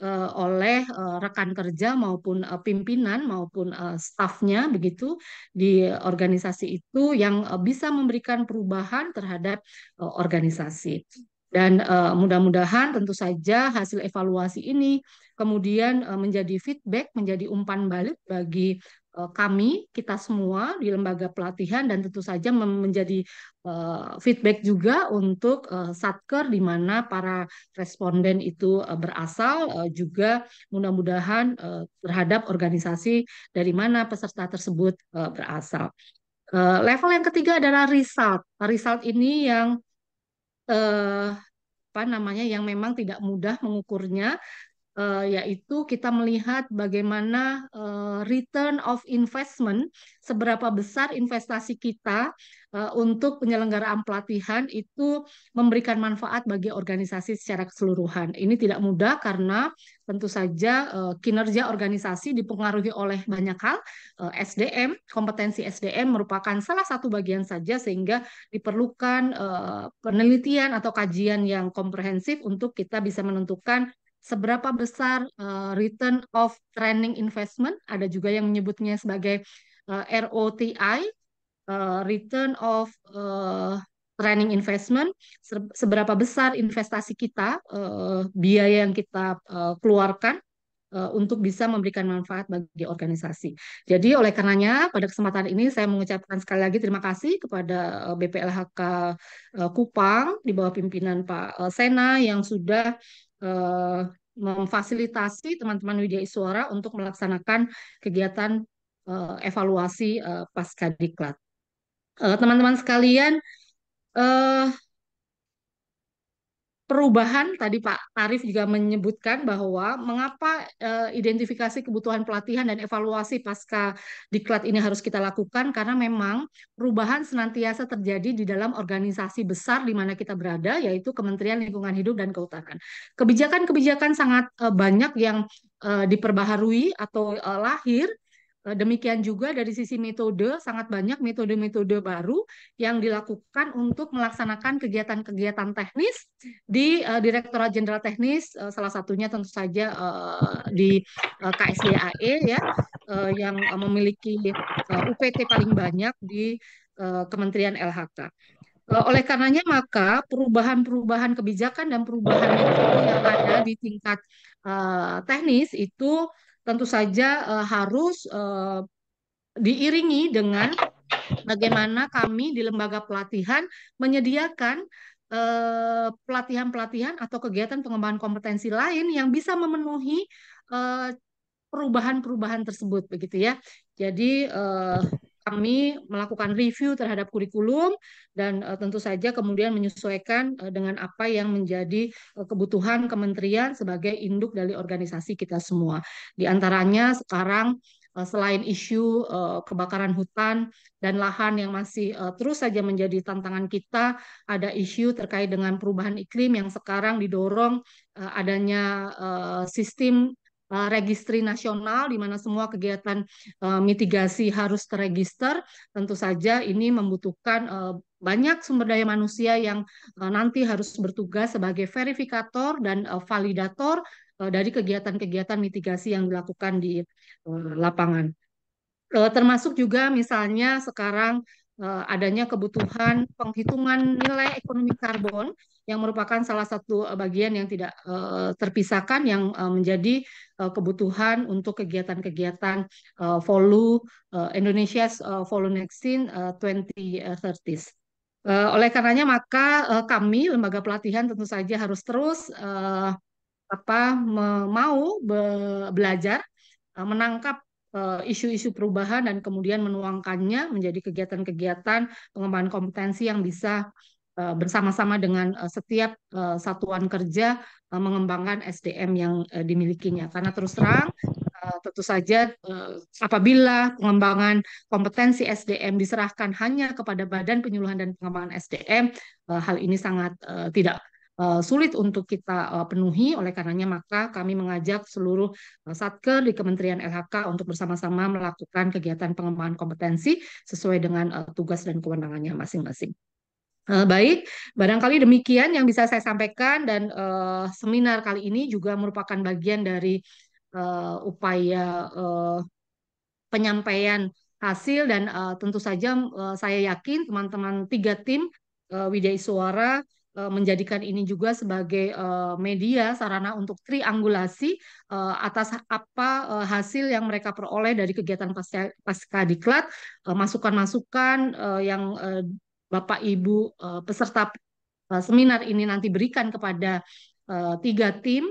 Eh, oleh eh, rekan kerja maupun eh, pimpinan maupun stafnya begitu di organisasi itu yang bisa memberikan perubahan terhadap organisasi. Dan mudah-mudahan tentu saja hasil evaluasi ini kemudian menjadi feedback, menjadi umpan balik bagi Eh, kami, kita semua di lembaga pelatihan dan tentu saja menjadi eh, feedback juga untuk eh, satker di mana para responden itu berasal juga mudah-mudahan terhadap organisasi dari mana peserta tersebut berasal. Level yang ketiga adalah result. Result ini yang apa namanya yang memang tidak mudah mengukurnya Eh, yaitu kita melihat bagaimana eh, return of investment, seberapa besar investasi kita eh, untuk penyelenggaraan pelatihan itu memberikan manfaat bagi organisasi secara keseluruhan. Ini tidak mudah karena tentu saja kinerja organisasi dipengaruhi oleh banyak hal. SDM, kompetensi SDM merupakan salah satu bagian saja sehingga diperlukan penelitian atau kajian yang komprehensif untuk kita bisa menentukan seberapa besar uh, return of training investment, ada juga yang menyebutnya sebagai uh, eh, ROTI, uh, eh, return of uh, training investment, seberapa besar investasi kita, uh, biaya yang kita uh, keluarkan untuk bisa memberikan manfaat bagi organisasi. Jadi oleh karenanya pada kesempatan ini saya mengucapkan sekali lagi terima kasih kepada BPLHK Kupang di bawah pimpinan Pak Sena yang sudah Eh, memfasilitasi teman-teman Widya Iswara untuk melaksanakan kegiatan eh, evaluasi eh, pasca diklat. Teman-teman sekalian, perubahan tadi Pak Arif juga menyebutkan bahwa mengapa e, identifikasi kebutuhan pelatihan dan evaluasi pasca diklat ini harus kita lakukan karena memang perubahan senantiasa terjadi di dalam organisasi besar di mana kita berada yaitu Kementerian Lingkungan Hidup dan Kehutanan. Kebijakan-kebijakan sangat e, banyak yang e, diperbaharui atau lahir Eh, demikian juga dari sisi metode, sangat banyak metode-metode baru yang dilakukan untuk melaksanakan kegiatan-kegiatan teknis di eh, Direktorat Jenderal Teknis, eh, salah satunya tentu saja di uh, KSDAE ya, yang memiliki UPT paling banyak di Kementerian LHK. oleh karenanya maka perubahan-perubahan kebijakan dan perubahan metode yang ada di tingkat teknis itu tentu saja uh, harus uh, diiringi dengan bagaimana kami di lembaga pelatihan menyediakan eh, pelatihan-pelatihan atau kegiatan pengembangan kompetensi lain yang bisa memenuhi perubahan-perubahan tersebut begitu ya. Jadi kami melakukan review terhadap kurikulum dan uh, tentu saja kemudian menyesuaikan uh, dengan apa yang menjadi uh, kebutuhan kementerian sebagai induk dari organisasi kita semua. Di antaranya sekarang uh, selain isu uh, kebakaran hutan dan lahan yang masih uh, terus saja menjadi tantangan kita, ada isu terkait dengan perubahan iklim yang sekarang didorong uh, adanya uh, sistem Registry eh, registri nasional di mana semua kegiatan eh, mitigasi harus terregister, tentu saja ini membutuhkan eh, banyak sumber daya manusia yang nanti harus bertugas sebagai verifikator dan validator dari kegiatan-kegiatan mitigasi yang dilakukan di lapangan. termasuk juga misalnya sekarang adanya kebutuhan penghitungan nilai ekonomi karbon yang merupakan salah satu eh, bagian yang tidak eh, terpisahkan yang eh, menjadi kebutuhan untuk kegiatan-kegiatan Volu Indonesia's Volu Nexin 2030 Oleh karenanya maka kami lembaga pelatihan tentu saja harus terus apa mau be belajar menangkap isu-isu perubahan dan kemudian menuangkannya menjadi kegiatan-kegiatan pengembangan kompetensi yang bisa Eh, bersama-sama dengan eh, setiap eh, satuan kerja mengembangkan SDM yang dimilikinya. Karena terus terang, tentu saja apabila pengembangan kompetensi SDM diserahkan hanya kepada Badan Penyuluhan dan Pengembangan SDM, hal ini sangat tidak sulit untuk kita penuhi. Oleh karenanya maka kami mengajak seluruh satker di Kementerian LHK untuk bersama-sama melakukan kegiatan pengembangan kompetensi sesuai dengan tugas dan kewenangannya masing-masing. Eh, baik, barangkali demikian yang bisa saya sampaikan dan uh, seminar kali ini juga merupakan bagian dari uh, upaya uh, penyampaian hasil dan uh, tentu saja uh, saya yakin teman-teman tiga tim uh, Widya Suara uh, menjadikan ini juga sebagai uh, media sarana untuk triangulasi uh, atas apa uh, hasil yang mereka peroleh dari kegiatan pasca pasca diklat masukan-masukan uh, uh, yang uh, Bapak Ibu eh, peserta eh, seminar ini nanti berikan kepada eh, tiga tim,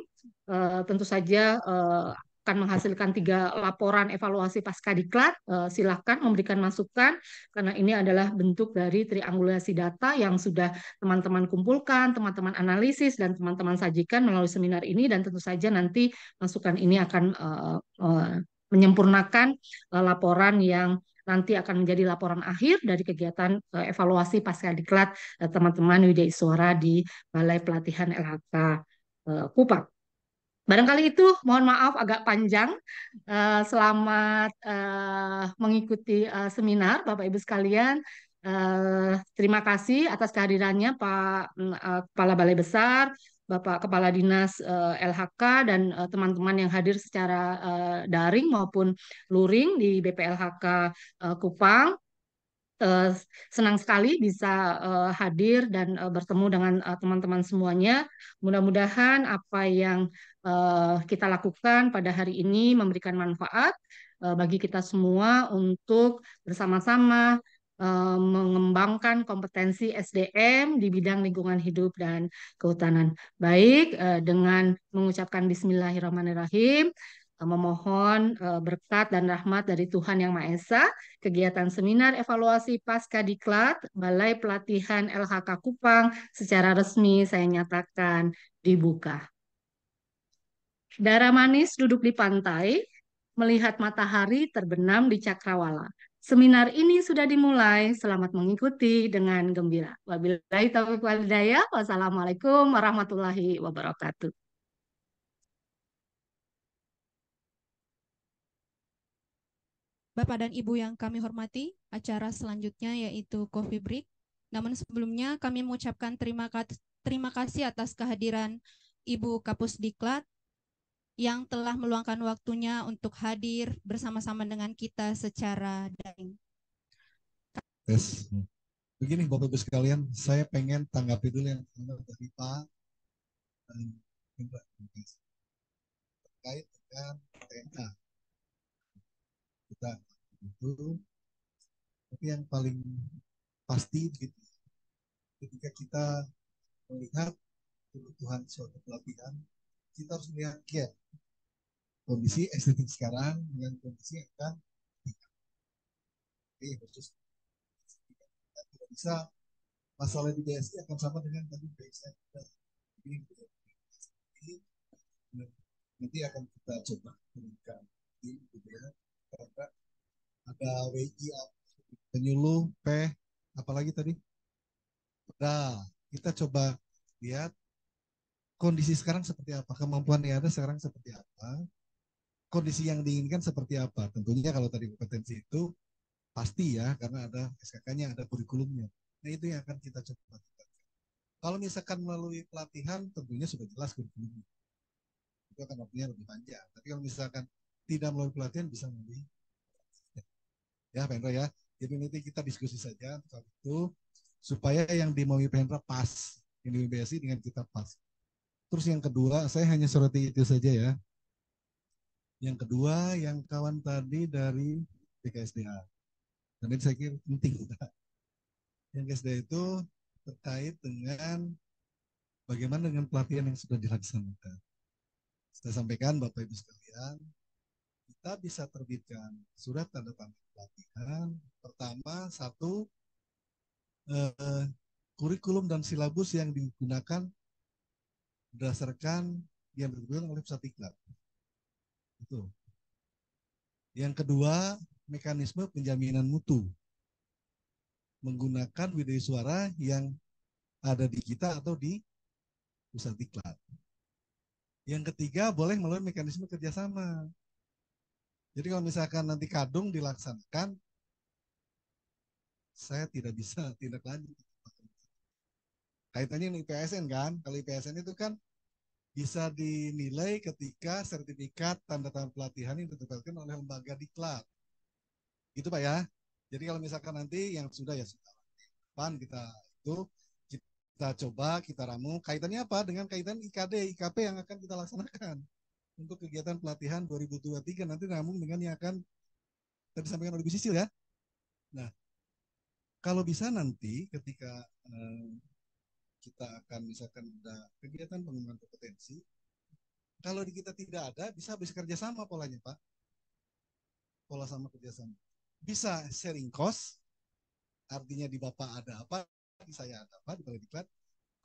tentu saja akan menghasilkan tiga laporan evaluasi pasca diklat. Silakan silahkan memberikan masukan karena ini adalah bentuk dari triangulasi data yang sudah teman-teman kumpulkan, teman-teman analisis dan teman-teman sajikan melalui seminar ini dan tentu saja nanti masukan ini akan menyempurnakan laporan yang nanti akan menjadi laporan akhir dari kegiatan eh, evaluasi pasca diklat eh, teman-teman Widya Iswara di Balai Pelatihan LHK eh, Kupang. Barangkali itu, mohon maaf agak panjang. Selamat mengikuti seminar, Bapak Ibu sekalian. Terima kasih atas kehadirannya Pak mm, Kepala Balai Besar, Bapak Kepala Dinas eh, LHK dan eh, teman-teman yang hadir secara eh, daring maupun luring di BPLHK Kupang senang sekali bisa uh, hadir dan uh, bertemu dengan teman-teman uh, semuanya. Mudah-mudahan apa yang uh, kita lakukan pada hari ini memberikan manfaat uh, bagi kita semua untuk bersama-sama Eh, mengembangkan kompetensi SDM di bidang lingkungan hidup dan kehutanan. Baik, eh, dengan mengucapkan bismillahirrahmanirrahim, eh, memohon berkat dan rahmat dari Tuhan Yang Maha Esa, kegiatan seminar evaluasi pasca diklat Balai Pelatihan LHK Kupang secara resmi saya nyatakan dibuka. Darah manis duduk di pantai, melihat matahari terbenam di cakrawala. Seminar ini sudah dimulai. Selamat mengikuti dengan gembira. Wabillahi taufiq walhidayah. Wassalamualaikum warahmatullahi wabarakatuh. Bapak dan Ibu yang kami hormati, acara selanjutnya yaitu Coffee Break. Namun sebelumnya kami mengucapkan terima, terima kasih atas kehadiran Ibu Kapus Diklat, yang telah meluangkan waktunya untuk hadir bersama-sama dengan kita secara daring. Yes. Begini Bapak Ibu sekalian, saya pengen tanggapi dulu yang dari Pak terkait dengan TNA. Kita itu tapi yang paling pasti gitu, ketika kita melihat kebutuhan suatu pelatihan kita harus melihat gap ya, kondisi estetik sekarang dengan kondisi yang akan Oke, khusus kita tidak bisa masalah di BSI akan sama dengan tadi BSI nanti akan kita coba berikan di gitu ya karena ada WI penyuluh P apalagi tadi nah kita coba lihat kondisi sekarang seperti apa, kemampuan yang ada sekarang seperti apa, kondisi yang diinginkan seperti apa. Tentunya kalau tadi kompetensi itu pasti ya, karena ada SKK-nya, ada kurikulumnya. Nah itu yang akan kita coba tingkatkan. Kalau misalkan melalui pelatihan, tentunya sudah jelas kurikulumnya. Itu akan waktunya lebih panjang. Tapi kalau misalkan tidak melalui pelatihan, bisa melalui ya Pendra ya. Jadi nanti kita diskusi saja soal itu supaya yang di MOI Pendra pas, yang di dengan kita pas. Terus yang kedua, saya hanya soroti itu saja ya. Yang kedua, yang kawan tadi dari PKSDA. Dan ini saya kira penting. Yang PKSDA itu terkait dengan bagaimana dengan pelatihan yang sudah dilaksanakan. Saya sampaikan Bapak Ibu sekalian, kita bisa terbitkan surat tanda tangan pelatihan. Pertama, satu, eh, kurikulum dan silabus yang digunakan berdasarkan yang ditentukan oleh pusat iklan. Itu. Yang kedua, mekanisme penjaminan mutu. Menggunakan video suara yang ada di kita atau di pusat iklan. Yang ketiga, boleh melalui mekanisme kerjasama. Jadi kalau misalkan nanti kadung dilaksanakan, saya tidak bisa tindak lanjut kaitannya dengan IPSN kan. Kalau IPSN itu kan bisa dinilai ketika sertifikat tanda tangan pelatihan yang ditetapkan oleh lembaga diklat. Gitu Pak ya. Jadi kalau misalkan nanti yang sudah ya sudah. pan kita itu kita coba, kita ramu. Kaitannya apa? Dengan kaitan IKD, IKP yang akan kita laksanakan untuk kegiatan pelatihan 2023 nanti ramu dengan yang akan tadi sampaikan oleh Bu Sisil ya. Nah, kalau bisa nanti ketika eh, kita akan misalkan ada kegiatan pengembangan kompetensi. Kalau di kita tidak ada, bisa habis kerjasama polanya, Pak. Pola sama kerjasama. Bisa sharing cost, artinya di Bapak ada apa, di saya ada apa, di Diklat.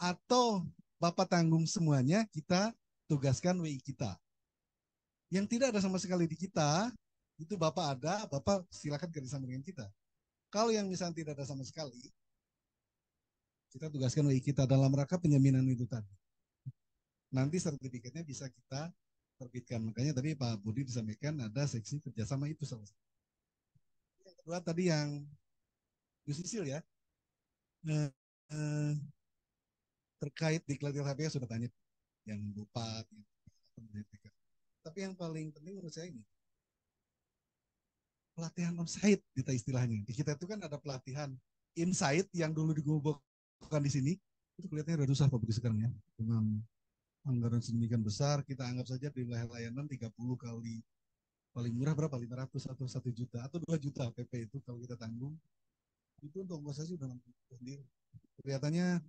Atau Bapak tanggung semuanya, kita tugaskan WI kita. Yang tidak ada sama sekali di kita, itu Bapak ada, Bapak silakan kerjasama dengan kita. Kalau yang misalnya tidak ada sama sekali, kita tugaskan lagi kita dalam rangka penyeminan itu tadi. Nanti sertifikatnya bisa kita terbitkan. Makanya tadi Pak Budi disampaikan ada seksi kerjasama itu salah satu. Yang kedua tadi yang Yusisil ya. Nah, eh, terkait deklaratif HP sudah tanya yang bupati, yang tapi yang paling penting menurut saya ini pelatihan on kita istilahnya. Di kita itu kan ada pelatihan insight yang dulu digubuk lakukan di sini itu kelihatannya sudah susah Pak sekarang ya dengan anggaran sedemikian besar kita anggap saja di wilayah layanan 30 kali paling murah berapa 500 atau 1 juta atau 2 juta PP itu kalau kita tanggung itu untuk ongkos saja sudah sendiri kelihatannya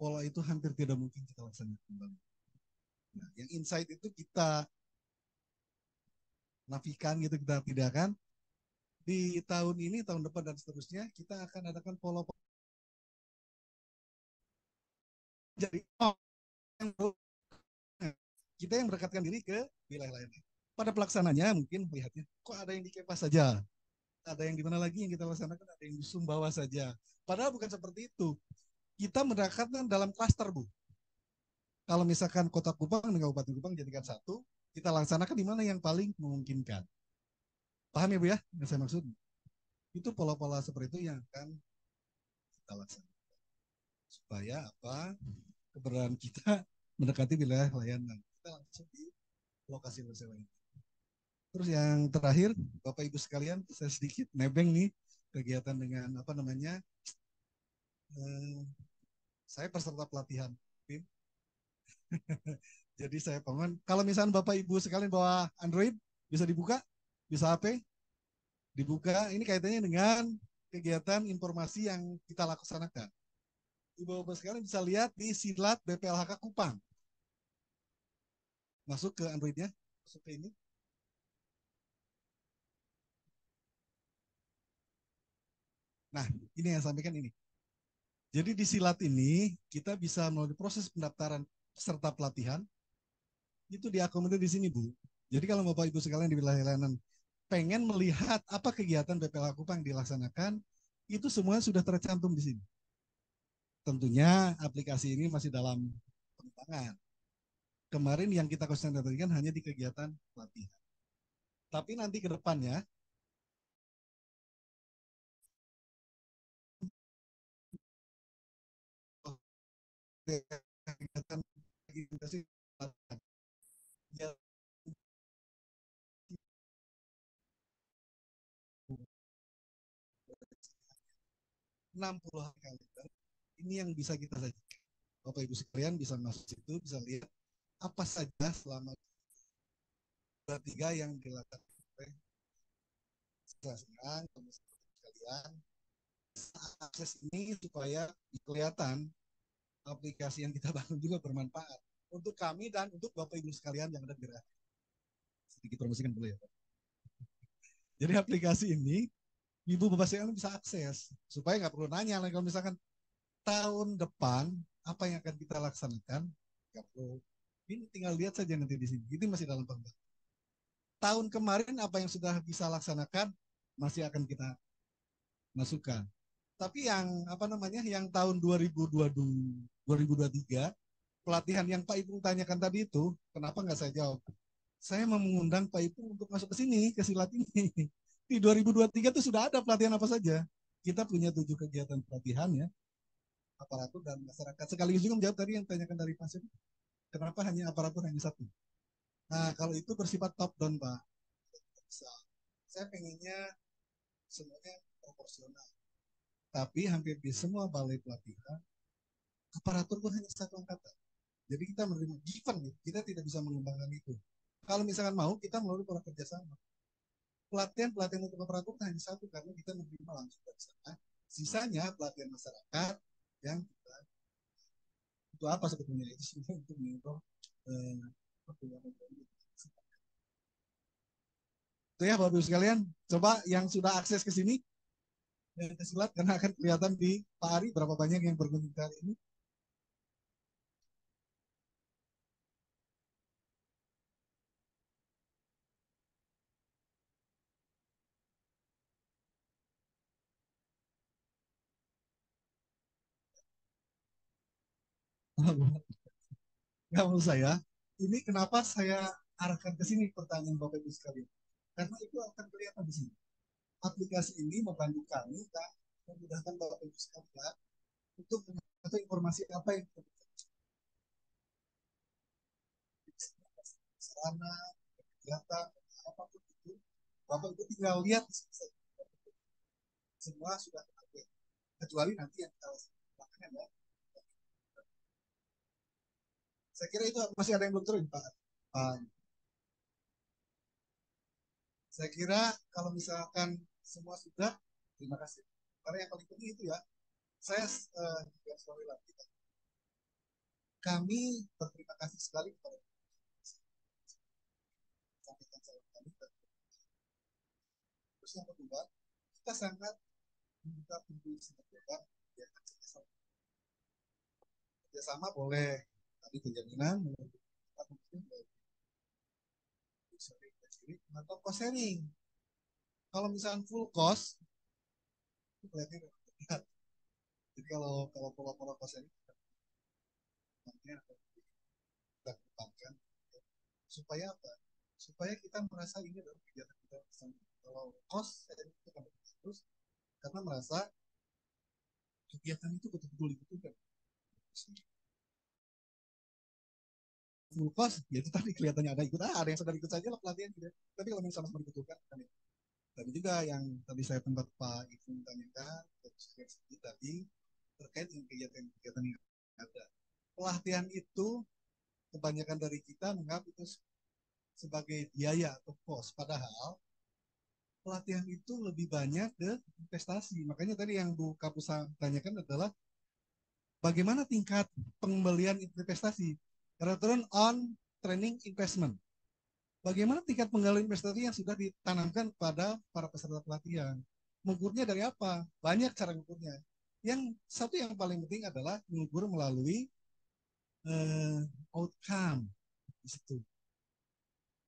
pola itu hampir tidak mungkin kita laksanakan kembali nah yang insight itu kita nafikan gitu kita tidak kan di tahun ini tahun depan dan seterusnya kita akan adakan pola jadi kita yang merekatkan diri ke wilayah lain. Pada pelaksananya mungkin melihatnya, kok ada yang di Kepas saja, ada yang di mana lagi yang kita laksanakan, ada yang di Sumbawa saja. Padahal bukan seperti itu. Kita mendekatkan dalam klaster, Bu. Kalau misalkan kota Kupang dengan Kabupaten Kupang jadikan satu, kita laksanakan di mana yang paling memungkinkan. Paham ya, Bu ya? Yang saya maksud. Itu pola-pola seperti itu yang akan kita laksanakan. Supaya apa? keberadaan kita mendekati wilayah layanan. Kita langsung di lokasi layanan. Terus yang terakhir, Bapak Ibu sekalian, saya sedikit nebeng nih kegiatan dengan apa namanya? Eh, saya peserta pelatihan. Jadi saya pengen kalau misalnya Bapak Ibu sekalian bawa Android bisa dibuka, bisa HP dibuka. Ini kaitannya dengan kegiatan informasi yang kita laksanakan. Ibu-bapak sekalian bisa lihat di silat BPLHK Kupang. Masuk ke Androidnya, masuk ke ini. Nah, ini yang sampaikan ini. Jadi di silat ini kita bisa melalui proses pendaftaran serta pelatihan itu diakomodir di sini Bu. Jadi kalau Bapak Ibu sekalian di wilayah layanan pengen melihat apa kegiatan BPLH Kupang dilaksanakan, itu semuanya sudah tercantum di sini tentunya aplikasi ini masih dalam pengembangan. Kemarin yang kita konsentrasikan hanya di kegiatan pelatihan. Tapi nanti ke depannya kegiatan enam puluh ini yang bisa kita sajikan. Bapak Ibu sekalian bisa masuk situ, bisa lihat apa saja selama dua tiga yang dilakukan oleh sekarang sekalian akses ini supaya kelihatan aplikasi yang kita bangun juga bermanfaat untuk kami dan untuk Bapak Ibu sekalian yang ada di Sedikit promosikan dulu ya. Pak. Jadi aplikasi ini Ibu Bapak sekalian bisa akses supaya nggak perlu nanya lagi kalau misalkan tahun depan apa yang akan kita laksanakan 30 ini tinggal lihat saja nanti di sini Itu masih dalam pembahasan tahun kemarin apa yang sudah bisa laksanakan masih akan kita masukkan tapi yang apa namanya yang tahun 2022 2023 pelatihan yang Pak Ipung tanyakan tadi itu kenapa nggak saya jawab saya mengundang Pak Ipung untuk masuk ke sini ke silat ini di 2023 itu sudah ada pelatihan apa saja kita punya tujuh kegiatan pelatihan ya aparatur dan masyarakat. Sekaligus juga menjawab tadi yang tanyakan dari pasien, kenapa hanya aparatur hanya satu? Nah, kalau itu bersifat top down, Pak. Bisa. Saya pengennya semuanya proporsional. Tapi hampir di semua balai pelatihan, aparatur pun hanya satu angkatan. Jadi kita menerima given, kita tidak bisa mengembangkan itu. Kalau misalkan mau, kita melalui para kerjasama. Pelatihan-pelatihan untuk aparatur hanya satu, karena kita menerima langsung dari sana. Sisanya pelatihan masyarakat, yang itu apa sebetulnya itu sebenarnya untuk mengimbau eh, ya, ya, gitu. itu ya Bapak Ibu sekalian coba yang sudah akses ke sini kita silat karena akan kelihatan di Pak Ari berapa banyak yang berkunjung hari ini Nah, menurut saya, ini kenapa saya arahkan ke sini pertanyaan Bapak Ibu sekalian. Karena itu akan kelihatan di sini. Aplikasi ini membantu kami dan memudahkan Bapak Ibu sekalian untuk mengetahui informasi apa yang kita sarana, kegiatan, apapun itu, Bapak Ibu tinggal lihat semua sudah ada. Kecuali nanti yang kita lakukan ya saya kira itu masih ada yang belum turun, Pak. Pak. Saya kira kalau misalkan semua sudah, terima kasih. Karena yang paling penting itu ya, saya uh, juga sorry lagi. Kami berterima kasih sekali kepada kami. Terus yang kedua, kita sangat membuka pintu sinagoga ya kerjasama. Kerjasama boleh, tadi Ginjal atau cost sharing. Kalau misalkan full cost, itu berarti berat. Jadi kalau kalau pola-pola cost sharing, kita kembangkan supaya apa? Supaya kita merasa ini adalah kegiatan kita bersama. Kalau cost sharing itu akan terus karena merasa kegiatan itu betul-betul dibutuhkan. -betul cost ya itu tadi kelihatannya ada ikut ah ada yang sedang ikut saja lah pelatihan gitu tapi kalau misalnya sama ikut juga kan ya. tadi juga yang tadi saya tempat Pak Ibu tanyakan tadi terkait dengan kegiatan-kegiatan yang ada pelatihan itu kebanyakan dari kita menganggap itu sebagai biaya atau cost padahal pelatihan itu lebih banyak ke investasi makanya tadi yang Bu Kapusa tanyakan adalah bagaimana tingkat pembelian investasi return on training investment. Bagaimana tingkat penggalian investasi yang sudah ditanamkan pada para peserta pelatihan? Mengukurnya dari apa? Banyak cara mengukurnya. Yang satu yang paling penting adalah mengukur melalui uh, outcome di situ.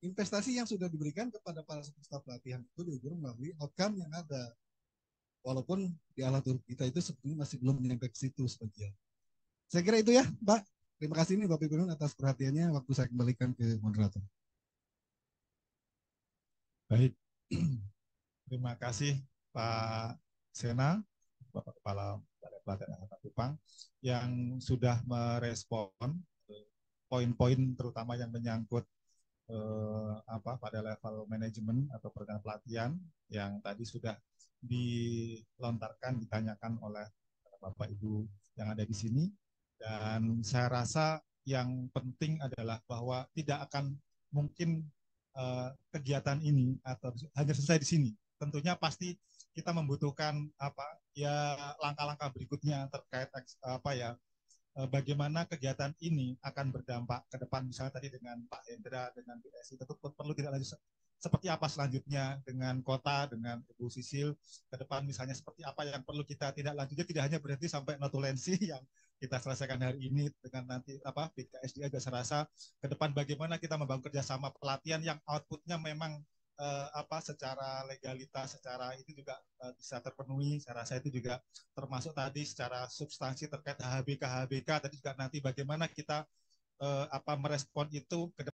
Investasi yang sudah diberikan kepada para peserta pelatihan itu diukur melalui outcome yang ada. Walaupun di alat ukur kita itu sebetulnya masih belum menyampai ke situ sebagian. Saya kira itu ya, Pak. Terima kasih nih Bapak Ibu atas perhatiannya. Waktu saya kembalikan ke moderator. Baik. Terima kasih Pak Sena, Bapak Kepala Balai Pelatihan Angkatan Kupang yang sudah merespon poin-poin terutama yang menyangkut eh, apa pada level manajemen atau program pelatihan yang tadi sudah dilontarkan ditanyakan oleh Bapak Ibu yang ada di sini dan saya rasa yang penting adalah bahwa tidak akan mungkin uh, kegiatan ini atau hanya selesai di sini. Tentunya pasti kita membutuhkan apa ya langkah-langkah berikutnya terkait apa ya eh, bagaimana kegiatan ini akan berdampak ke depan misalnya tadi dengan Pak Hendra dengan BSI tentu perlu tidak lanjut seperti apa selanjutnya dengan kota dengan Ibu Sisil ke depan misalnya seperti apa yang perlu kita tidak lanjutnya tidak hanya berhenti sampai notulensi yang kita selesaikan hari ini dengan nanti apa BKSDA juga serasa ke depan bagaimana kita membangun kerjasama pelatihan yang outputnya memang eh, apa secara legalitas secara itu juga eh, bisa terpenuhi saya rasa itu juga termasuk tadi secara substansi terkait HBK-HBK. tadi juga nanti bagaimana kita eh, apa merespon itu ke depan